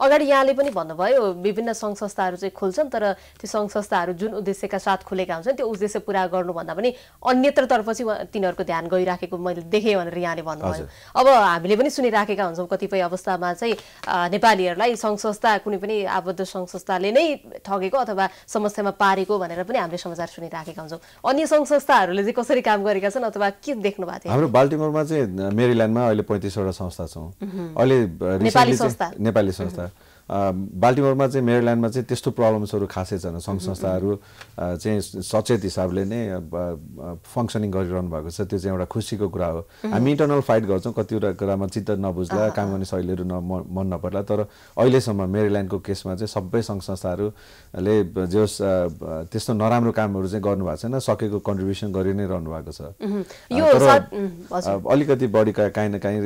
अगाडि यहाँले पनि भन्नुभयो विभिन्न सङ्घ संस्थाहरू चाहिँ खोल्छन् तर त्यो सङ्घ संस्थाहरू जुन उद्देश्यका साथ खुलेका हुन्छन् त्यो उद्देश्य पुरा गर्नुभन्दा पनि अन्यत्रतर्फ चाहिँ तिनीहरूको ध्यान गइराखेको मैले देखेँ भनेर यहाँले भन्नुभयो अब हामीले पनि सुनिराखेका हुन्छौँ कतिपय अवस्थामा चाहिँ नेपालीहरूलाई सङ्घ संस्था कुनै पनि आबद्ध सङ्घ संस्थाले नै ठगेको अथवा समस्यामा पारेको भनेर पनि हामीले समाचार सुनिराखेका हुन्छौँ अन्य सङ्घ संस्थाहरूले चाहिँ कसरी काम गरेका छन् अथवा के देख्नु भएको थियो हाम्रो बाल्टिमोरमा चाहिँ मेरिल्यान्डमा अहिले पैँतिसवटा संस्था छौँ अहिले नेपाली संस्था नेपाली संस्था बाल्टिमोरमा चाहिँ मेरिल्यान्डमा चाहिँ त्यस्तो प्रब्लम्सहरू खासै छैन सङ्घ संस्थाहरू चाहिँ सचेत हिसाबले नै फङ्सनिङ गरिरहनु भएको छ त्यो चाहिँ एउटा खुसीको कुरा हो हामी इन्टरनल फाइट गर्छौँ कतिवटा कुरामा चित्त नबुझ्ला काम गर्ने शैलीहरू न मन नपर्ला तर अहिलेसम्म मेरिल्यान्डको केसमा चाहिँ सबै सङ्घ संस्थाहरूले जस त्यस्तो नराम्रो कामहरू चाहिँ गर्नुभएको छैन सकेको कन्ट्रिब्युसन गरि नै रहनु भएको छ अलिकति बढी काहीँ न काहीँ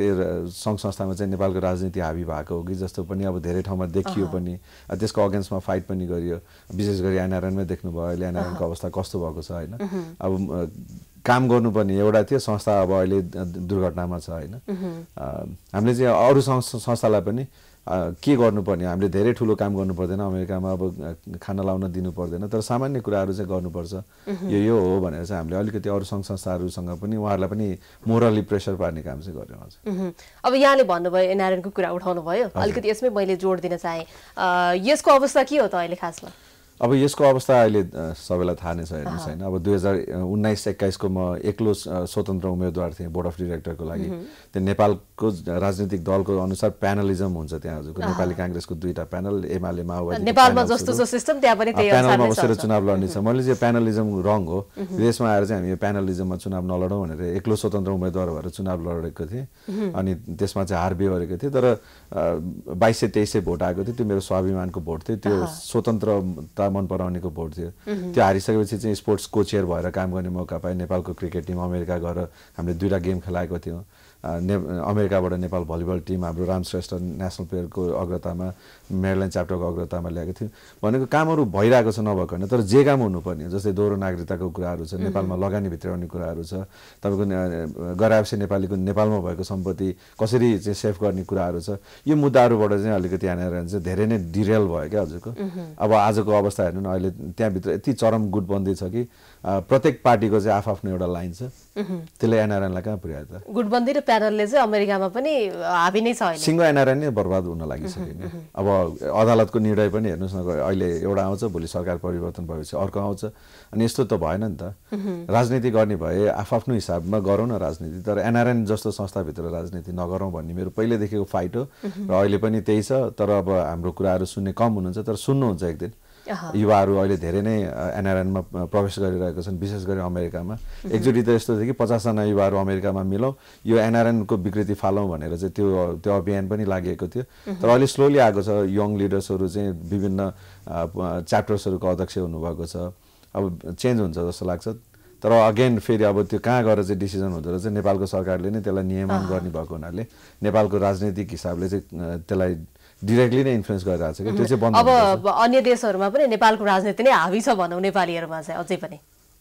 सङ्घ संस्थामा चाहिँ नेपालको राजनीति हाबी भएको हो कि जस्तो पनि अब धेरै ठाउँमा देखियो पनि त्यसको अगेन्स्टमा फाइट पनि गरियो विशेष गरी एनआरएनमै देख्नुभयो अहिले एनआरएनको अवस्था कस्तो भएको छ होइन अब काम गर्नुपर्ने एउटा थियो संस्था अब अहिले दुर्घटनामा छ होइन हामीले चाहिँ अरू संस्थालाई पनि के गर्नुपर्ने हामीले धेरै ठुलो काम गर्नु पर्दैन अमेरिकामा अब खाना लाउन दिनु पर्दैन तर सामान्य कुराहरू चाहिँ गर्नुपर्छ यो यो हो भनेर चाहिँ हामीले अलिकति अरू सङ्घ संस्थाहरूसँग पनि उहाँहरूलाई पनि मोरली प्रेसर पार्ने काम चाहिँ गरेर हजुर अब यहाँले भन्नुभयो नारायणको कुरा उठाउनु भयो अलिकति यसमै मैले जोड दिन चाहेँ यसको अवस्था के हो त अहिले खासमा अब यसको अवस्था अहिले सबैलाई थाहा नै छ हेर्नुहोस् होइन अब दुई हजार उन्नाइस एक्काइसको म एक्लो स्वतन्त्र उम्मेद्वार थिएँ बोर्ड अफ डिरेक्टरको लागि नेपालको राजनीतिक दलको अनुसार प्यानलिजम हुन्छ त्यहाँ हजुरको नेपाली काङ्ग्रेसको दुईवटा प्यानल एमाले माओवादी नेपालमा जस्तो सिस्टम त्यहाँ पनि प्यानलमा बसेर चुनाव लड्ने छ मैले चाहिँ प्यानलिजम रङ हो देशमा आएर चाहिँ हामी यो प्यानलिजममा चुनाव नलडौँ भनेर एक्लो स्वतन्त्र उम्मेद्वार भएर चुनाव लडेको थिएँ अनि त्यसमा चाहिँ हार गरेको थिएँ तर बाइस सय तेइस सय भोट आएको थियो त्यो मेरो स्वाभिमानको भोट थियो त्यो स्वतन्त्रता मन पराउनेको भोट थियो त्यो हारिसकेपछि चाहिँ स्पोर्ट्स कोचेयर भएर काम गर्ने मौका पाएँ नेपालको क्रिकेट टिम अमेरिका गएर हामीले दुईवटा गेम खेलाएको थियौँ ने अमेरिकाबाट नेपाल भलिबल टिम हाम्रो राम श्रेष्ठ नेसनल प्लेयरको अग्रतामा मेडल्यान्ड च्याप्टरको अग्रतामा ल्याएको थियो भनेको कामहरू भइरहेको छ नभएको होइन तर जे काम हुनुपर्ने जस्तै दोहोरो नागरिकताको कुराहरू छ नेपालमा लगानी भित्राउने कुराहरू छ तपाईँको गराएपछि नेपालीको नेपालमा भएको सम्पत्ति कसरी चाहिँ सेफ गर्ने कुराहरू छ यो मुद्दाहरूबाट चाहिँ अलिकति यहाँनिर चाहिँ धेरै नै डिरेल भयो क्या हजुरको अब आजको अवस्था हेर्नु न अहिले त्यहाँभित्र यति चरम गुटबन्दी छ कि प्रत्येक पार्टीको चाहिँ आफ्नो एउटा लाइन छ Mm-hmm. त्यसले एनआरएनलाई कहाँ पुर्यायो त गुटबन्दी र प्यानलले चाहिँ अमेरिकामा पनि हाबी नै छ सिङ्गो एनआरएन नै बर्बाद हुन लागिसक्यो नि mm-hmm, अब अदालतको निर्णय पनि हेर्नुहोस् न अहिले एउटा आउँछ भोलि सरकार परिवर्तन भएपछि अर्को आउँछ अनि यस्तो त भएन नि त mm-hmm। राजनीति गर्ने भए आफआफ्नो हिसाबमा गरौँ न राजनीति तर एनआरएन जस्तो संस्थाभित्र राजनीति नगरौँ भन्ने मेरो पहिल्यैदेखिको फाइट हो र अहिले पनि त्यही छ तर अब हाम्रो कुराहरू सुन्ने कम हुनुहुन्छ तर सुन्नुहुन्छ एक दिन युवाहरू अहिले धेरै नै एनआरएनमा प्रवेश गरिरहेका छन् विशेष गरी अमेरिकामा एकचोटि त यस्तो थियो कि पचासजना युवाहरू अमेरिकामा मिलाउँ यो एनआरएनको विकृति फालौँ भनेर चाहिँ त्यो त्यो अभियान पनि लागेको थियो तर अहिले स्लोली आएको छ यङ लिडर्सहरू चाहिँ विभिन्न च्याप्टर्सहरूको अध्यक्ष हुनुभएको छ अब चेन्ज हुन्छ जस्तो लाग्छ तर अगेन फेरि अब त्यो कहाँ गएर चाहिँ डिसिजन हुँदो रहेछ नेपालको सरकारले नै त्यसलाई नियमन गर्ने भएको हुनाले नेपालको राजनैतिक हिसाबले चाहिँ त्यसलाई डिरेक्टली नै इन्फ्लुएन्स गरिरहेको छ त्यो चाहिँ अब अन्य देशहरूमा पनि नेपालको राजनीति नै हावी छ भनौँ नेपालीहरूमा चाहिँ अझै पनि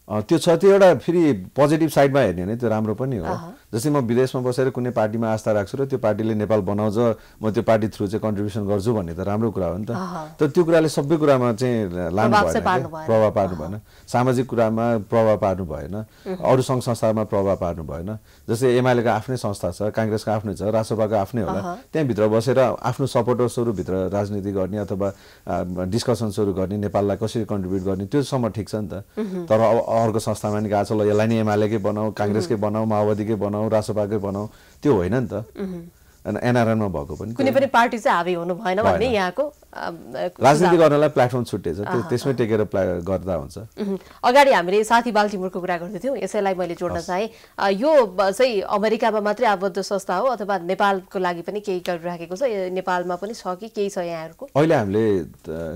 त्यो छ त्यो एउटा फेरि पोजिटिभ साइडमा हेर्ने भने त्यो राम्रो पनि हो जस्तै म विदेशमा बसेर कुनै पार्टीमा आस्था राख्छु र त्यो पार्टीले नेपाल बनाउँछ म त्यो पार्टी थ्रु चाहिँ कन्ट्रिब्युसन गर्छु भन्ने त राम्रो कुरा हो नि त तर त्यो कुराले सबै कुरामा चाहिँ लानु भएन प्रभाव पार्नु भएन सामाजिक कुरामा प्रभाव पार्नु भएन अरू सङ्घ संस्थामा प्रभाव पार्नु भएन जस्तै एमालेको आफ्नै संस्था छ काङ्ग्रेसको आफ्नै छ राजसभाको आफ्नै होला त्यहाँभित्र बसेर आफ्नो सपोर्टर्सहरू भित्र राजनीति गर्ने अथवा डिस्कसन्सहरू गर्ने नेपाललाई कसरी कन्ट्रिब्युट गर्ने त्योसम्म ठिक छ नि त तर अब अर्को संस्थामा नि गएको छ ल यसलाई नै एमालेकै बनाऊ काङ्ग्रेसकै बनाऊ माओवादीकै बनाऊ रासोपाकै बनाऊ त्यो होइन नि त होइन एनआरएनमा भएको पनि कुनै पनि पार्टी चाहिँ हावी हुनु भएन भने यहाँको राजनीति गर्नलाई प्लेटफर्म छुट्टै छ त्यसमै टेकेर गर्दा हुन्छ अगाडि हामीले साथी बाल्टिमोरको कुरा गर्दै थियौँ यसैलाई मैले जोड्न चाहेँ यो चाहिँ अमेरिकामा मात्रै आबद्ध संस्था हो अथवा नेपालको लागि पनि केही गरिराखेको छ नेपालमा पनि छ कि केही छ यहाँहरूको अहिले हामीले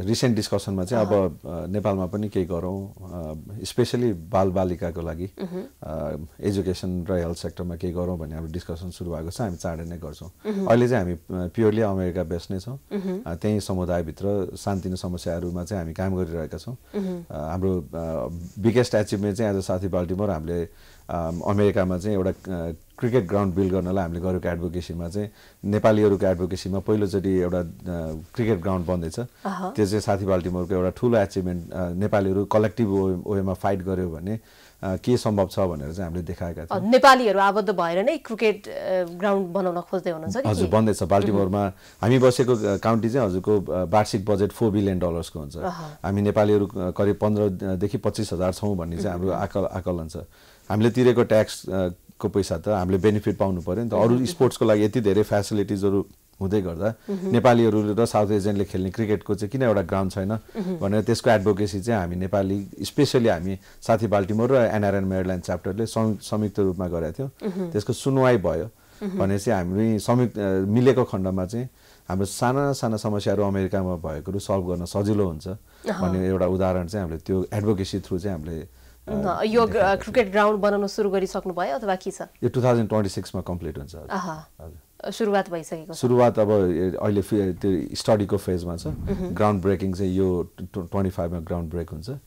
रिसेन्ट डिस्कसनमा चाहिँ अब नेपालमा पनि केही गरौँ स्पेसली बालबालिकाको लागि एजुकेसन र हेल्थ सेक्टरमा केही गरौँ भन्ने हाम्रो डिस्कसन सुरु भएको छ हामी चाँडै नै गर्छौँ अहिले चाहिँ हामी प्योरली अमेरिका बेस्ट नै छौँ त्यहीँ समुदायभित्र शान्ति समस्याहरूमा चाहिँ हामी काम गरिरहेका छौँ हाम्रो बिगेस्ट एचिभमेन्ट चाहिँ एज अ साथी बाल्टिमोर हामीले अमेरिकामा चाहिँ एउटा क्रिकेट ग्राउन्ड बिल्ड गर्नलाई हामीले गरेको एडभोकेसीमा चाहिँ नेपालीहरूको एडभोकेसीमा पहिलोचोटि एउटा क्रिकेट ग्राउन्ड बन्दैछ त्यो चाहिँ साथी बाल्टिमोरको एउटा ठुलो एचिभमेन्ट नेपालीहरू कलेक्टिभ वेमा फाइट गर्यो भने के सम्भव छ भनेर चाहिँ हामीले देखाएका थियौँ नेपालीहरू आबद्ध भएर नै क्रिकेट ग्राउन्ड बनाउन खोज्दै हुनुहुन्छ हजुर बन्दैछ बाल्टिमोरमा हामी बसेको काउन्टी चाहिँ हजुरको वार्षिक बजेट फोर बिलियन डलर्सको हुन्छ हामी नेपालीहरू करिब पन्ध्रदेखि पच्चिस हजार छौँ भन्ने चाहिँ हाम्रो आकल आकलन छ हामीले तिरेको ट्याक्स को पैसा त हामीले बेनिफिट पाउनु पऱ्यो नि त अरू स्पोर्ट्सको लागि यति धेरै फेसिलिटिजहरू हुँदै गर्दा mm-hmm. नेपालीहरू र साउथ एजेन्टले खेल्ने क्रिकेटको चाहिँ किन एउटा ग्राउन्ड छैन mm-hmm. भनेर त्यसको एडभोकेसी चाहिँ हामी नेपाली स्पेसली हामी साथी बाल्टिमोर र एनआरएन मेयरल्यान्ड च्याप्टरले संयुक्त रूपमा गरेका थियौँ mm-hmm. त्यसको सुनवाई भयो भने चाहिँ हामी संयुक्त मिलेको खण्डमा चाहिँ हाम्रो साना साना समस्याहरू अमेरिकामा भएकोहरू सल्भ गर्न सजिलो हुन्छ भन्ने एउटा उदाहरण चाहिँ हामीले त्यो एडभोकेसी थ्रु चाहिँ हामीले यो क्रिकेट ग्राउन्ड बनाउन सुरु गरिसक्नु भयो अथवा के छ यो टु थाउजन्ड ट्वेन्टी सिक्समा कम्प्लिट हुन्छ सुरुवात भइसकेको सुरुवात अब अहिले त्यो स्टडीको फेजमा छ ग्राउन्ड ब्रेकिङ चाहिँ यो ट्वेन्टी फाइभमा ग्राउन्ड ब्रेक हुन्छ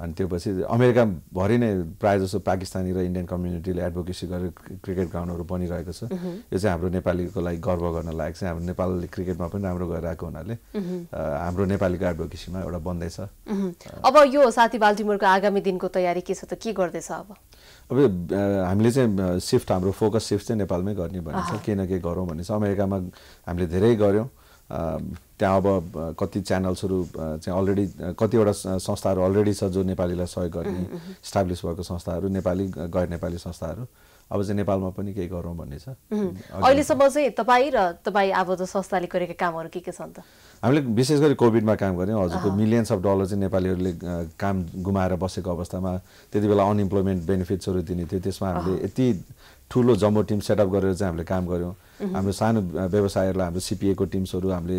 अनि त्यो पछि अमेरिकाभरि नै प्रायः जसो पाकिस्तानी र इन्डियन कम्युनिटीले एडभोकेसी गरेर क्रिकेट ग्राउन्डहरू बनिरहेको छ यो चाहिँ हाम्रो नेपालीको लागि गर्व गर्न लागेको छ हाम्रो नेपालले क्रिकेटमा पनि राम्रो गरिरहेको हुनाले हाम्रो नेपालीको एडभोकेसीमा एउटा बन्दैछ अब यो साथी बाल्टिमोरको आगामी दिनको तयारी के छ त के गर्दैछ अब अब हामीले चाहिँ सिफ्ट हाम्रो फोकस सिफ्ट चाहिँ नेपालमै गर्ने भनेछ केही न केही गरौँ भनेछ अमेरिकामा हामीले धेरै गऱ्यौँ त्यहाँ अब कति च्यानल्सहरू चाहिँ अलरेडी कतिवटा संस्थाहरू अलरेडी छ जो नेपालीलाई सहयोग गर्ने इस्टाब्लिस भएको संस्थाहरू नेपाली गैर नेपाली संस्थाहरू अब चाहिँ नेपालमा पनि केही गरौँ भन्ने छ अहिलेसम्म चाहिँ तपाईँ र तपाईँ अब संस्थाले गरेका कामहरू के के छन् त हामीले विशेष गरी कोभिडमा काम गऱ्यौँ हजुरको मिलियन्स अफ डलर चाहिँ नेपालीहरूले काम गुमाएर बसेको अवस्थामा त्यति बेला अनइम्प्लोइमेन्ट बेनिफिट्सहरू दिने थियो त्यसमा हामीले यति ठुलो जम्बो टिम सेटअप गरेर चाहिँ हामीले काम गऱ्यौँ हाम्रो सानो व्यवसायहरूलाई हाम्रो सिपिएको टिम्सहरू हामीले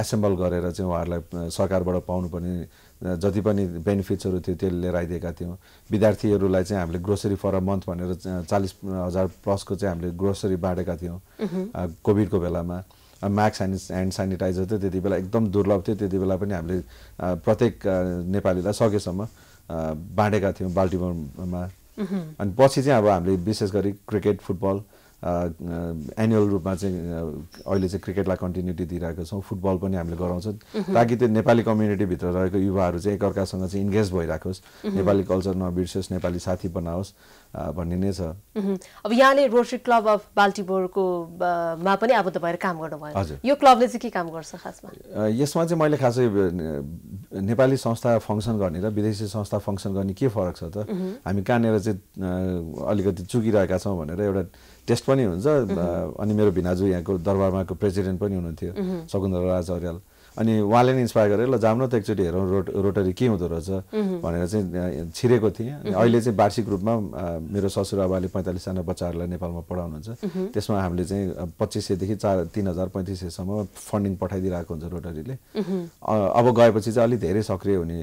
एसेम्बल गरेर चाहिँ उहाँहरूलाई सरकारबाट पाउनुपर्ने जति पनि बेनिफिट्सहरू थियो त्यसले लिएर आइदिएका थियौँ विद्यार्थीहरूलाई चाहिँ हामीले ग्रोसरी फर अ मन्थ भनेर चालिस हजार प्लसको चाहिँ हामीले ग्रोसरी बाँडेका थियौँ कोभिडको बेलामा मास्क ह्यान्ड ह्यान्ड सेनिटाइजर थियो त्यति बेला एकदम दुर्लभ थियो त्यति बेला पनि हामीले प्रत्येक नेपालीलाई सकेसम्म बाँडेका थियौँ बाल्टिमोरमा अनि mm-hmm. पछि चाहिँ अब हामीले विशेष गरी क्रिकेट फुटबल एनुअल रूपमा चाहिँ अहिले चाहिँ क्रिकेटलाई कन्टिन्युटी दिइरहेको छौँ फुटबल पनि हामीले गराउँछौँ ताकि त्यो नेपाली कम्युनिटीभित्र रहेको युवाहरू चाहिँ एकअर्कासँग चाहिँ इन्गेज भइराखोस् नेपाली कल्चर नबिर्सियोस् नेपाली साथी बनाओस् भन्ने नै छ अब यहाँले रोटरी क्लब अफ बाल्टीबोरको मा पनि आबद्ध भएर काम गर्नुभयो हजुर यो क्लबले चाहिँ के काम गर्छ खासमा यसमा चाहिँ मैले खासै नेपाली संस्था फङ्सन गर्ने र विदेशी संस्था फङ्सन गर्ने के फरक छ त हामी कहाँनिर चाहिँ अलिकति चुकिरहेका छौँ भनेर एउटा टेस्ट पनि हुन्छ अनि मेरो भिनाजु यहाँको दरबारमाको प्रेसिडेन्ट पनि हुनुहुन्थ्यो शकुन्दर राज अर्याल अनि उहाँले नै इन्सपायर गरेर ल जाउँ न त एकचोटि हेरौँ रोट रोटरी के हुँदो रहेछ भनेर चाहिँ छिरेको थिएँ अहिले चाहिँ वार्षिक रूपमा मेरो ससुराबाले पैँतालिसजना बच्चाहरूलाई नेपालमा पढाउनुहुन्छ त्यसमा हामीले चाहिँ पच्चिस सयदेखि चार तिन हजार पैँतिस सयसम्म फन्डिङ पठाइदिइरहेको हुन्छ रोटरीले अब गएपछि चाहिँ अलिक धेरै सक्रिय हुने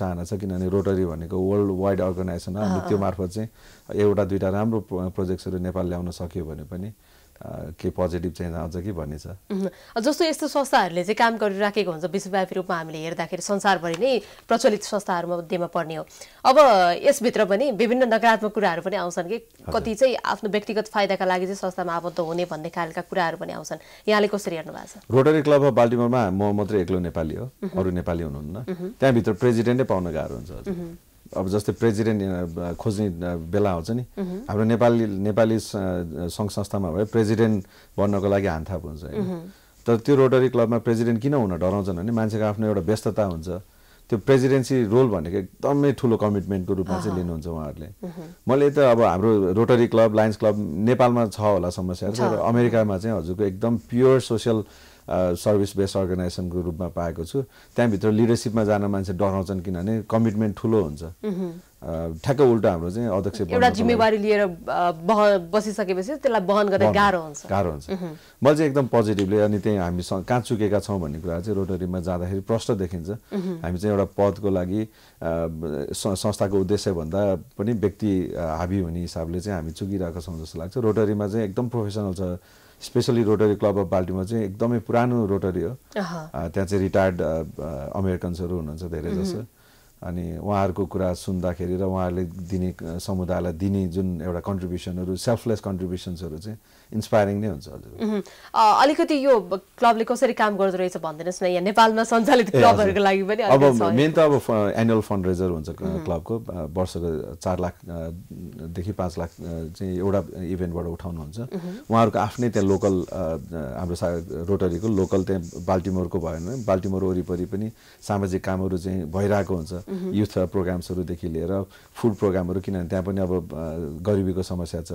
चाहना छ किनभने रोटरी भनेको वर्ल्ड वाइड अर्गनाइजेसन हो त्यो मार्फत चाहिँ एउटा दुइटा राम्रो प्रोजेक्ट्सहरू नेपाल ल्याउन सक्यो भने पनि के पोजिटिभ चाहिँ आउँछ कि भन्ने छ जस्तो यस्तो संस्थाहरूले चाहिँ काम गरिराखेको हुन्छ विश्वव्यापी रूपमा हामीले हेर्दाखेरि संसारभरि नै प्रचलित संस्थाहरू मध्येमा पर्ने हो अब यसभित्र पनि विभिन्न नकारात्मक कुराहरू पनि आउँछन् कि कति चाहिँ आफ्नो व्यक्तिगत फाइदाका लागि चाहिँ संस्थामा आबद्ध हुने भन्ने खालका कुराहरू पनि आउँछन् यहाँले कसरी हेर्नु भएको छ रोटरी क्लब अफ बाल्टिमोरमा म मात्रै एक्लो नेपाली हो अरू नेपाली हुनुहुन्न त्यहाँभित्र प्रेजिडेन्टै पाउन गाह्रो हुन्छ अब जस्तै प्रेजिडेन्ट खोज्ने बेला आउँछ नि हाम्रो नेपाली नेपाली सङ्घ संस्थामा भए प्रेजिडेन्ट बन्नको लागि हान थाप हुन्छ होइन तर त्यो रोटरी क्लबमा प्रेजिडेन्ट किन हुन डराउँछन् भने मान्छेको आफ्नो एउटा व्यस्तता हुन्छ त्यो प्रेजिडेन्सी रोल भनेको एकदमै ठुलो कमिटमेन्टको रूपमा चाहिँ लिनुहुन्छ उहाँहरूले मैले त अब हाम्रो रोटरी क्लब लायन्स क्लब नेपालमा छ होला समस्या तर अमेरिकामा चाहिँ हजुरको एकदम प्योर सोसियल सर्भिस बेस्ड अर्गनाइजेसनको रूपमा पाएको छु त्यहाँभित्र लिडरसिपमा जान मान्छे डराउँछन् किनभने कमिटमेन्ट ठुलो हुन्छ ठ्याक्कै उल्टो हाम्रो चाहिँ अध्यक्ष एउटा जिम्मेवारी लिएर बसिसकेपछि त्यसलाई बहन गर्न गाह्रो हुन्छ गाह्रो हुन्छ मैले चाहिँ एकदम पोजिटिभली अनि त्यहीँ हामी कहाँ चुकेका छौँ भन्ने कुरा चाहिँ रोटरीमा जाँदाखेरि प्रष्ट देखिन्छ हामी चाहिँ एउटा पदको लागि संस्थाको उद्देश्यभन्दा पनि व्यक्ति हाबी हुने हिसाबले चाहिँ हामी चुकिरहेको छौँ जस्तो लाग्छ रोटरीमा चाहिँ एकदम प्रोफेसनल छ स्पेसली रोटरी क्लब अफ बाल्टीमा चाहिँ एकदमै पुरानो रोटरी हो त्यहाँ चाहिँ रिटायर्ड अमेरिकन्सहरू हुनुहुन्छ धेरै जसो अनि उहाँहरूको कुरा सुन्दाखेरि र उहाँहरूले दिने समुदायलाई दिने जुन एउटा कन्ट्रिब्युसनहरू सेल्फलेस कन्ट्रिब्युसन्सहरू चाहिँ इन्सपायरिङ नै हुन्छ हजुर अलिकति यो क्लबले कसरी काम गर्दो रहेछ भनिदिनुहोस् न यहाँ नेपालमा सञ्चालित क्लबहरूको लागि पनि अब मेन त अब एनुअल फन्ड रेजर हुन्छ क्लबको वर्षको चार लाखदेखि पाँच लाख चाहिँ एउटा इभेन्टबाट उठाउनुहुन्छ उहाँहरूको आफ्नै त्यहाँ लोकल हाम्रो सा रोटरीको लोकल त्यहाँ बाल्टिमोरको भएन बाल्टिमोर वरिपरि पनि सामाजिक कामहरू चाहिँ भइरहेको हुन्छ युथ प्रोग्राम्सहरूदेखि लिएर फुड प्रोग्रामहरू किनभने त्यहाँ पनि अब गरिबीको समस्या छ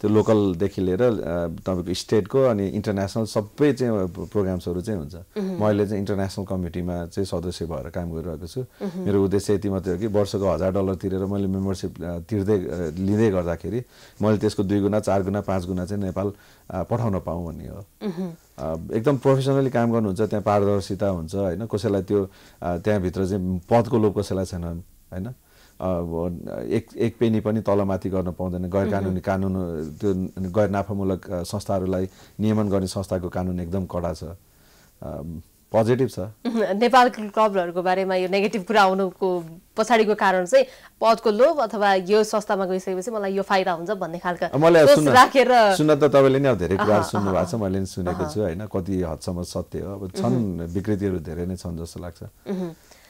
त्यो लोकलदेखि लिएर तपाईँको स्टेटको अनि इन्टरनेसनल सबै चाहिँ प्रोग्राम्सहरू चाहिँ हुन्छ मैले चाहिँ इन्टरनेसनल कमिटीमा चाहिँ सदस्य भएर काम गरिरहेको छु मेरो उद्देश्य यति मात्रै हो कि वर्षको हजार डलर तिरेर मैले मेम्बरसिप तिर्दै लिँदै गर्दाखेरि मैले त्यसको दुई गुणा चार गुणा पाँच गुणा चाहिँ नेपाल पठाउन पाऊँ भन्ने हो एकदम प्रोफेसनली काम गर्नुहुन्छ त्यहाँ पारदर्शिता हुन्छ होइन कसैलाई त्यो त्यहाँभित्र चाहिँ पदको लोभ कसैलाई छैन होइन एक एक पेनी पनि तलमाथि गर्न पाउँदैन गैर कानुनी कानुन त्यो गैर नाफामूलक संस्थाहरूलाई नियमन गर्ने संस्थाको कानुन एकदम कडा छ पोजिटिभ छ नेपाल क्लबहरूको बारेमा यो नेगेटिभ कुरा आउनुको पछाडिको कारण चाहिँ पदको लोभ अथवा यो संस्थामा गइसकेपछि मलाई यो फाइदा हुन्छ भन्ने खालको मलाई राखेर सुन्न त तपाईँले नि अब धेरै कुराहरू सुन्नु भएको छ मैले नि सुनेको छु होइन कति हदसम्म सत्य हो अब छन् विकृतिहरू धेरै नै छन् जस्तो लाग्छ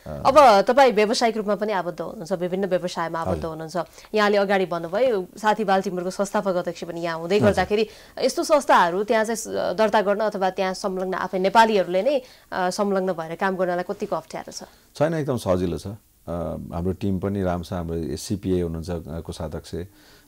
अब तपाईँ व्यावसायिक रूपमा पनि आबद्ध हुनुहुन्छ विभिन्न व्यवसायमा आबद्ध हुनुहुन्छ यहाँले अगाडि भन्नुभयो साथी बाल्टिमोरको संस्थापक अध्यक्ष पनि यहाँ हुँदै गर्दाखेरि यस्तो संस्थाहरू त्यहाँ चाहिँ दर्ता गर्न अथवा त्यहाँ संलग्न आफै नेपालीहरूले नै संलग्न भएर काम गर्नलाई कतिको अप्ठ्यारो छ छैन एकदम सजिलो छ हाम्रो टिम पनि राम्रो छ हाम्रो सिपिए हुनुहुन्छ कोषाध्यक्ष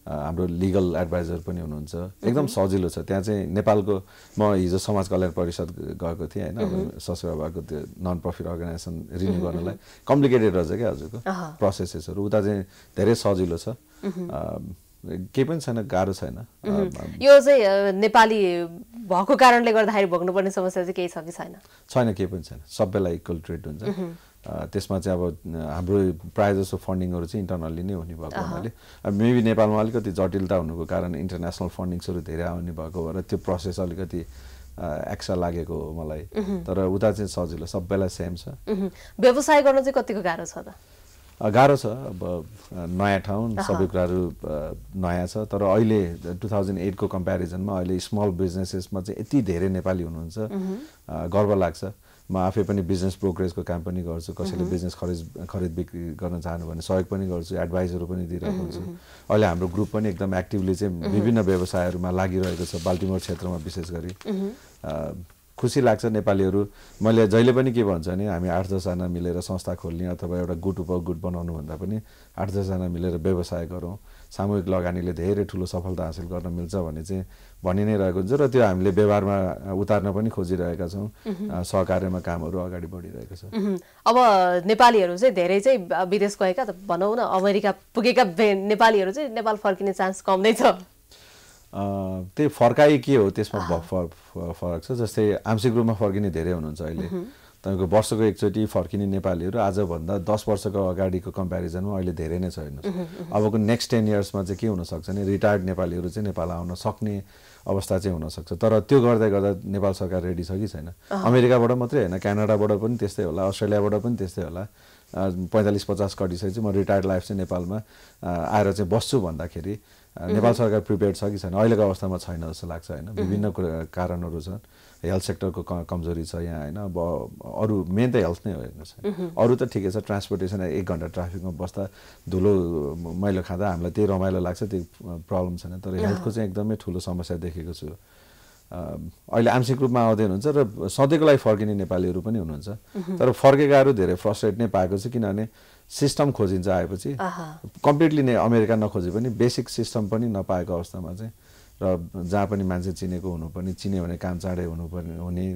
हाम्रो लिगल एडभाइजर पनि हुनुहुन्छ एकदम सजिलो छ त्यहाँ चाहिँ नेपालको म हिजो समाज कल्याण परिषद गएको थिएँ होइन mm-hmm। ससुराबाको त्यो नन प्रफिट अर्गनाइजेसन रिन्यु गर्नलाई कम्प्लिकेटेड रहेछ क्या हजुरको प्रोसेसेसहरू उता चाहिँ धेरै सजिलो छ mm-hmm। केही पनि छैन गाह्रो छैन mm-hmm। यो चाहिँ नेपाली भएको कारणले गर्दाखेरि भोग्नुपर्ने समस्या चाहिँ केही छ कि छैन छैन केही पनि छैन सबैलाई इक्वल ट्रिट हुन्छ त्यसमा चाहिँ अब हाम्रो प्रायः जस्तो फन्डिङहरू चाहिँ इन्टरनल्ली नै हुने भएको हुनाले अब मेबी नेपालमा अलिकति जटिलता हुनुको कारण इन्टरनेसनल फन्डिङ्सहरू धेरै आउने भएको र त्यो प्रोसेस अलिकति एक्स्ट्रा लागेको हो मलाई तर उता चाहिँ सजिलो सबैलाई सेम छ व्यवसाय गर्न चाहिँ कतिको गाह्रो छ त गाह्रो छ अब नयाँ ठाउँ सबै कुराहरू नयाँ छ तर अहिले टु थाउजन्ड एटको कम्पेरिजनमा अहिले स्मल बिजनेसेसमा चाहिँ यति धेरै नेपाली हुनुहुन्छ गर्व लाग्छ म आफै पनि बिजनेस ब्रोकरेजको काम पनि गर्छु कसैले बिजनेस खरिद खरिद बिक्री गर्न चाहनु भने सहयोग पनि गर्छु एडभाइसहरू पनि दिइरहेको हुन्छु अहिले हाम्रो ग्रुप पनि एकदम एक्टिभली चाहिँ विभिन्न व्यवसायहरूमा लागिरहेको छ बाल्टिमोर क्षेत्रमा विशेष गरी खुसी लाग्छ नेपालीहरू मैले जहिले पनि के भन्छ भने हामी आठ दसजना मिलेर संस्था खोल्ने अथवा एउटा गुट उपगुट बनाउनुभन्दा बनाउनु भन्दा पनि आठ दसजना मिलेर व्यवसाय गरौँ सामूहिक लगानीले धेरै ठुलो सफलता हासिल गर्न मिल्छ भन्ने चाहिँ भनि नै रहेको हुन्छ र त्यो हामीले व्यवहारमा उतार्न पनि खोजिरहेका छौँ सहकार्यमा कामहरू अगाडि बढिरहेको छ अब नेपालीहरू चाहिँ धेरै चाहिँ विदेश गएका भनौँ न अमेरिका पुगेका नेपालीहरू चाहिँ नेपाल फर्किने चान्स कम नै छ त्यही फर्काइ के हो त्यसमा फरक छ जस्तै आंशिक रूपमा फर्किने धेरै हुनुहुन्छ अहिले तपाईँको वर्षको एकचोटि फर्किने नेपालीहरू आजभन्दा दस वर्षको अगाडिको कम्पेरिजनमा अहिले धेरै नै छ हेर्नुहोस् अबको नेक्स्ट टेन इयर्समा चाहिँ के हुनसक्छ भने रिटायर्ड नेपालीहरू चाहिँ नेपाल आउन सक्ने अवस्था चाहिँ हुनसक्छ तर त्यो गर्दै गर्दा नेपाल सरकार रेडी छ कि छैन अमेरिकाबाट मात्रै होइन क्यानाडाबाट पनि त्यस्तै होला अस्ट्रेलियाबाट पनि त्यस्तै होला पैँतालिस पचास कटिसकेपछि म रिटायर्ड लाइफ चाहिँ नेपालमा आएर चाहिँ बस्छु भन्दाखेरि नेपाल सरकार प्रिपेयर छ कि छैन अहिलेको अवस्थामा छैन जस्तो लाग्छ होइन विभिन्न कारणहरू छन् हेल्थ सेक्टरको कमजोरी छ यहाँ होइन अब अरू मेन त हेल्थ नै हो हेर्नुहोस् अरू त ठिकै छ ट्रान्सपोर्टेसन एक घन्टा ट्राफिकमा बस्दा धुलो मैलो खाँदा हामीलाई त्यही रमाइलो लाग्छ त्यो प्रब्लम छैन तर हेल्थको चाहिँ एकदमै ठुलो समस्या देखेको छु अहिले आंशिक रूपमा आउँदै हुनुहुन्छ र सधैँको लागि फर्किने नेपालीहरू पनि हुनुहुन्छ तर फर्केकाहरू धेरै फ्रस्ट्रेट नै पाएको छ किनभने सिस्टम खोजिन्छ आएपछि कम्प्लिटली नै अमेरिका नखोजे पनि बेसिक सिस्टम पनि नपाएको अवस्थामा चाहिँ र जहाँ पनि मान्छे चिनेको हुनुपर्ने चिन्यो भने काम चाँडै हुनुपर्ने हुने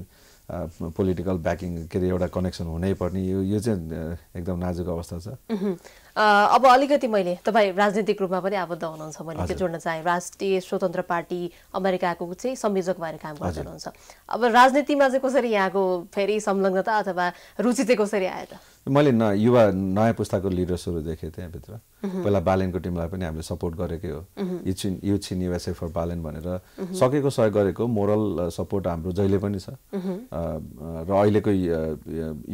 पोलिटिकल ब्याकिङ के अरे एउटा कनेक्सन हुनै पर्ने यो यो चाहिँ एकदम नाजुक अवस्था छ अब अलिकति मैले तपाईँ राजनीतिक रूपमा पनि आबद्ध हुनुहुन्छ मैले त्यो जोड्न चाहेँ राष्ट्रिय स्वतन्त्र पार्टी अमेरिकाको चाहिँ संयोजक भएर काम गर्दै हुनुहुन्छ अब राजनीतिमा चाहिँ कसरी यहाँको फेरि संलग्नता अथवा रुचि चाहिँ कसरी आयो त मैले न युवा नयाँ पुस्ताको लिडर्सहरू देखेँ त्यहाँभित्र पहिला बालेनको टिमलाई पनि हामीले सपोर्ट गरेकै हो युचिन युचिन युएसए फर बालेन भनेर सकेको सहयोग गरेको मोरल सपोर्ट हाम्रो जहिले पनि छ र अहिलेको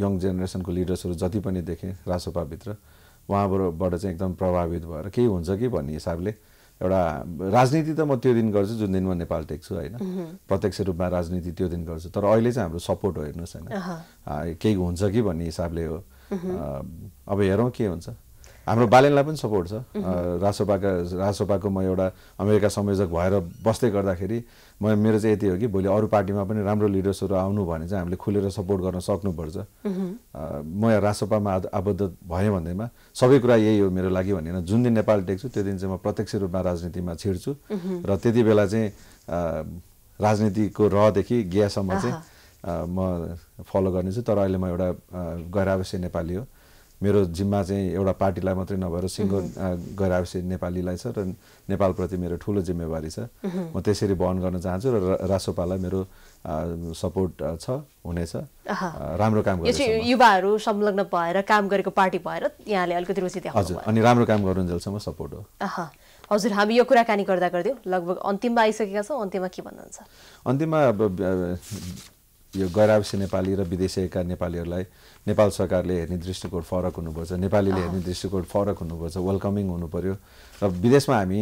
यङ जेनेरेसनको लिडर्सहरू जति पनि देखेँ राजसभाभित्र उहाँबाट चाहिँ एकदम प्रभावित भएर केही हुन्छ कि भन्ने हिसाबले एउटा राजनीति त म त्यो दिन गर्छु जुन दिन म नेपाल टेक्छु होइन प्रत्यक्ष रूपमा राजनीति त्यो दिन गर्छु तर अहिले चाहिँ हाम्रो सपोर्ट हो हेर्नुहोस् होइन केही हुन्छ कि भन्ने हिसाबले हो अब हेरौँ के हुन्छ हाम्रो बालेनलाई पनि सपोर्ट छ रासोपाका रासोपाको म एउटा अमेरिका संयोजक भएर बस्दै गर्दाखेरि म मेरो चाहिँ यति हो कि भोलि अरू पार्टीमा पनि राम्रो लिडर्सहरू आउनु भने चाहिँ हामीले खुलेर सपोर्ट गर्न सक्नुपर्छ म रासोपामा आबद्ध भएँ भन्दैमा सबै कुरा यही हो मेरो लागि भनेर जुन दिन नेपाल टेक्छु त्यो दिन चाहिँ म प्रत्यक्ष रूपमा राजनीतिमा छिर्छु र त्यति बेला चाहिँ राजनीतिको रहदेखि ग्यासम्म चाहिँ म फलो गर्नेछु तर अहिले म एउटा गैर नेपाली हो मेरो जिम्मा चाहिँ एउटा पार्टीलाई मात्रै नभएर सिङ्गो गैर नेपालीलाई छ र नेपालप्रति मेरो ठुलो जिम्मेवारी छ म त्यसरी वहन गर्न चाहन्छु र रासोपालाई मेरो सपोर्ट छ हुनेछ राम्रो काम युवाहरू संलग्न भएर काम गरेको पार्टी भएर यहाँले अलिकति रुचि हजुर अनि राम्रो काम गर्नुन्जेलसम्म सपोर्ट हो हजुर हामी यो कुराकानी गर्दा गर्दै लगभग अन्तिममा आइसकेका छौँ अन्तिममा के भन्नुहुन्छ अन्तिममा यो गैरावसी नेपाली र विदेशीका नेपालीहरूलाई नेपाल सरकारले हेर्ने दृष्टिकोण फरक हुनुपर्छ नेपालीले हेर्ने दृष्टिकोण फरक हुनुपर्छ वेलकमिङ हुनु पऱ्यो र विदेशमा हामी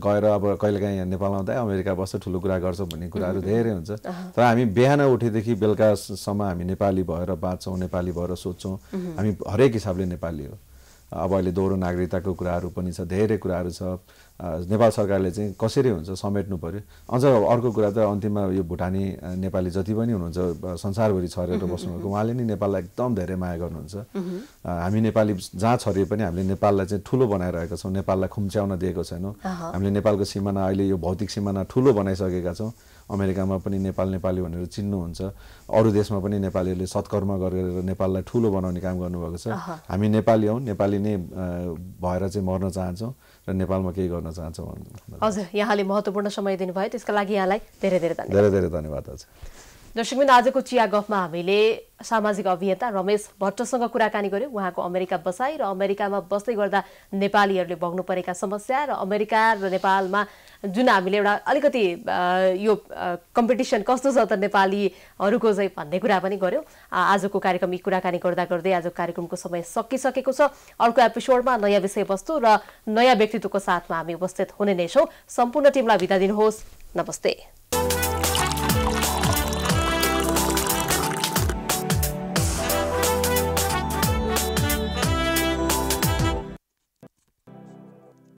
गएर अब कहिलेकाहीँ यहाँ नेपाल आउँदै अमेरिका बस्छ ठुलो कुरा गर्छौँ भन्ने कुराहरू धेरै हुन्छ तर हामी बिहान उठेदेखि बेलुकासम्म हामी नेपाली भएर बाँच्छौँ नेपाली भएर सोध्छौँ हामी हरेक हिसाबले नेपाली हो अब अहिले दोहोरो नागरिकताको कुराहरू पनि छ धेरै कुराहरू छ नेपाल सरकारले चाहिँ कसरी हुन्छ समेट्नु पऱ्यो अझ अर्को कुरा त अन्तिममा यो भुटानी नेपाली जति पनि हुनुहुन्छ संसारभरि छरेर बस्नुभएको उहाँले नै नेपाललाई एकदम धेरै माया गर्नुहुन्छ हामी नेपाली जहाँ छरिए पनि हामीले नेपाललाई चाहिँ ठुलो बनाइरहेका छौँ नेपाललाई खुम्च्याउन दिएको छैनौँ हामीले नेपालको सिमाना अहिले यो भौतिक सिमाना ठुलो बनाइसकेका छौँ अमेरिकामा पनि नेपाल नेपाली भनेर चिन्नुहुन्छ अरू देशमा पनि नेपालीहरूले सत्कर्म गरेर नेपाललाई ठुलो बनाउने काम गर्नुभएको छ हामी नेपाली हौँ नेपाली नै भएर चाहिँ मर्न चाहन्छौँ र नेपालमा केही गर्न चाहन्छौँ हजुर यहाँले महत्त्वपूर्ण समय दिनुभयो त्यसका लागि यहाँलाई धेरै धेरै धेरै धेरै धन्यवाद हजुर दर्शकबिन आजको चिया गफमा हामीले सामाजिक अभियन्ता रमेश भट्टसँग कुराकानी गर्यौँ उहाँको अमेरिका बसाई र अमेरिकामा बस्दै गर्दा नेपालीहरूले भोग्नु परेका समस्या र अमेरिका र नेपालमा जुन हामीले एउटा अलिकति यो कम्पिटिसन कस्तो छ त नेपालीहरूको चाहिँ भन्ने कुरा पनि गऱ्यौँ आजको कार्यक्रम यी कुराकानी गर्दा गर्दै आजको कार्यक्रमको समय सकिसकेको छ अर्को एपिसोडमा नयाँ विषयवस्तु र नयाँ व्यक्तित्वको साथमा हामी उपस्थित हुने नै छौँ सम्पूर्ण टिमलाई बिदा दिनुहोस् नमस्ते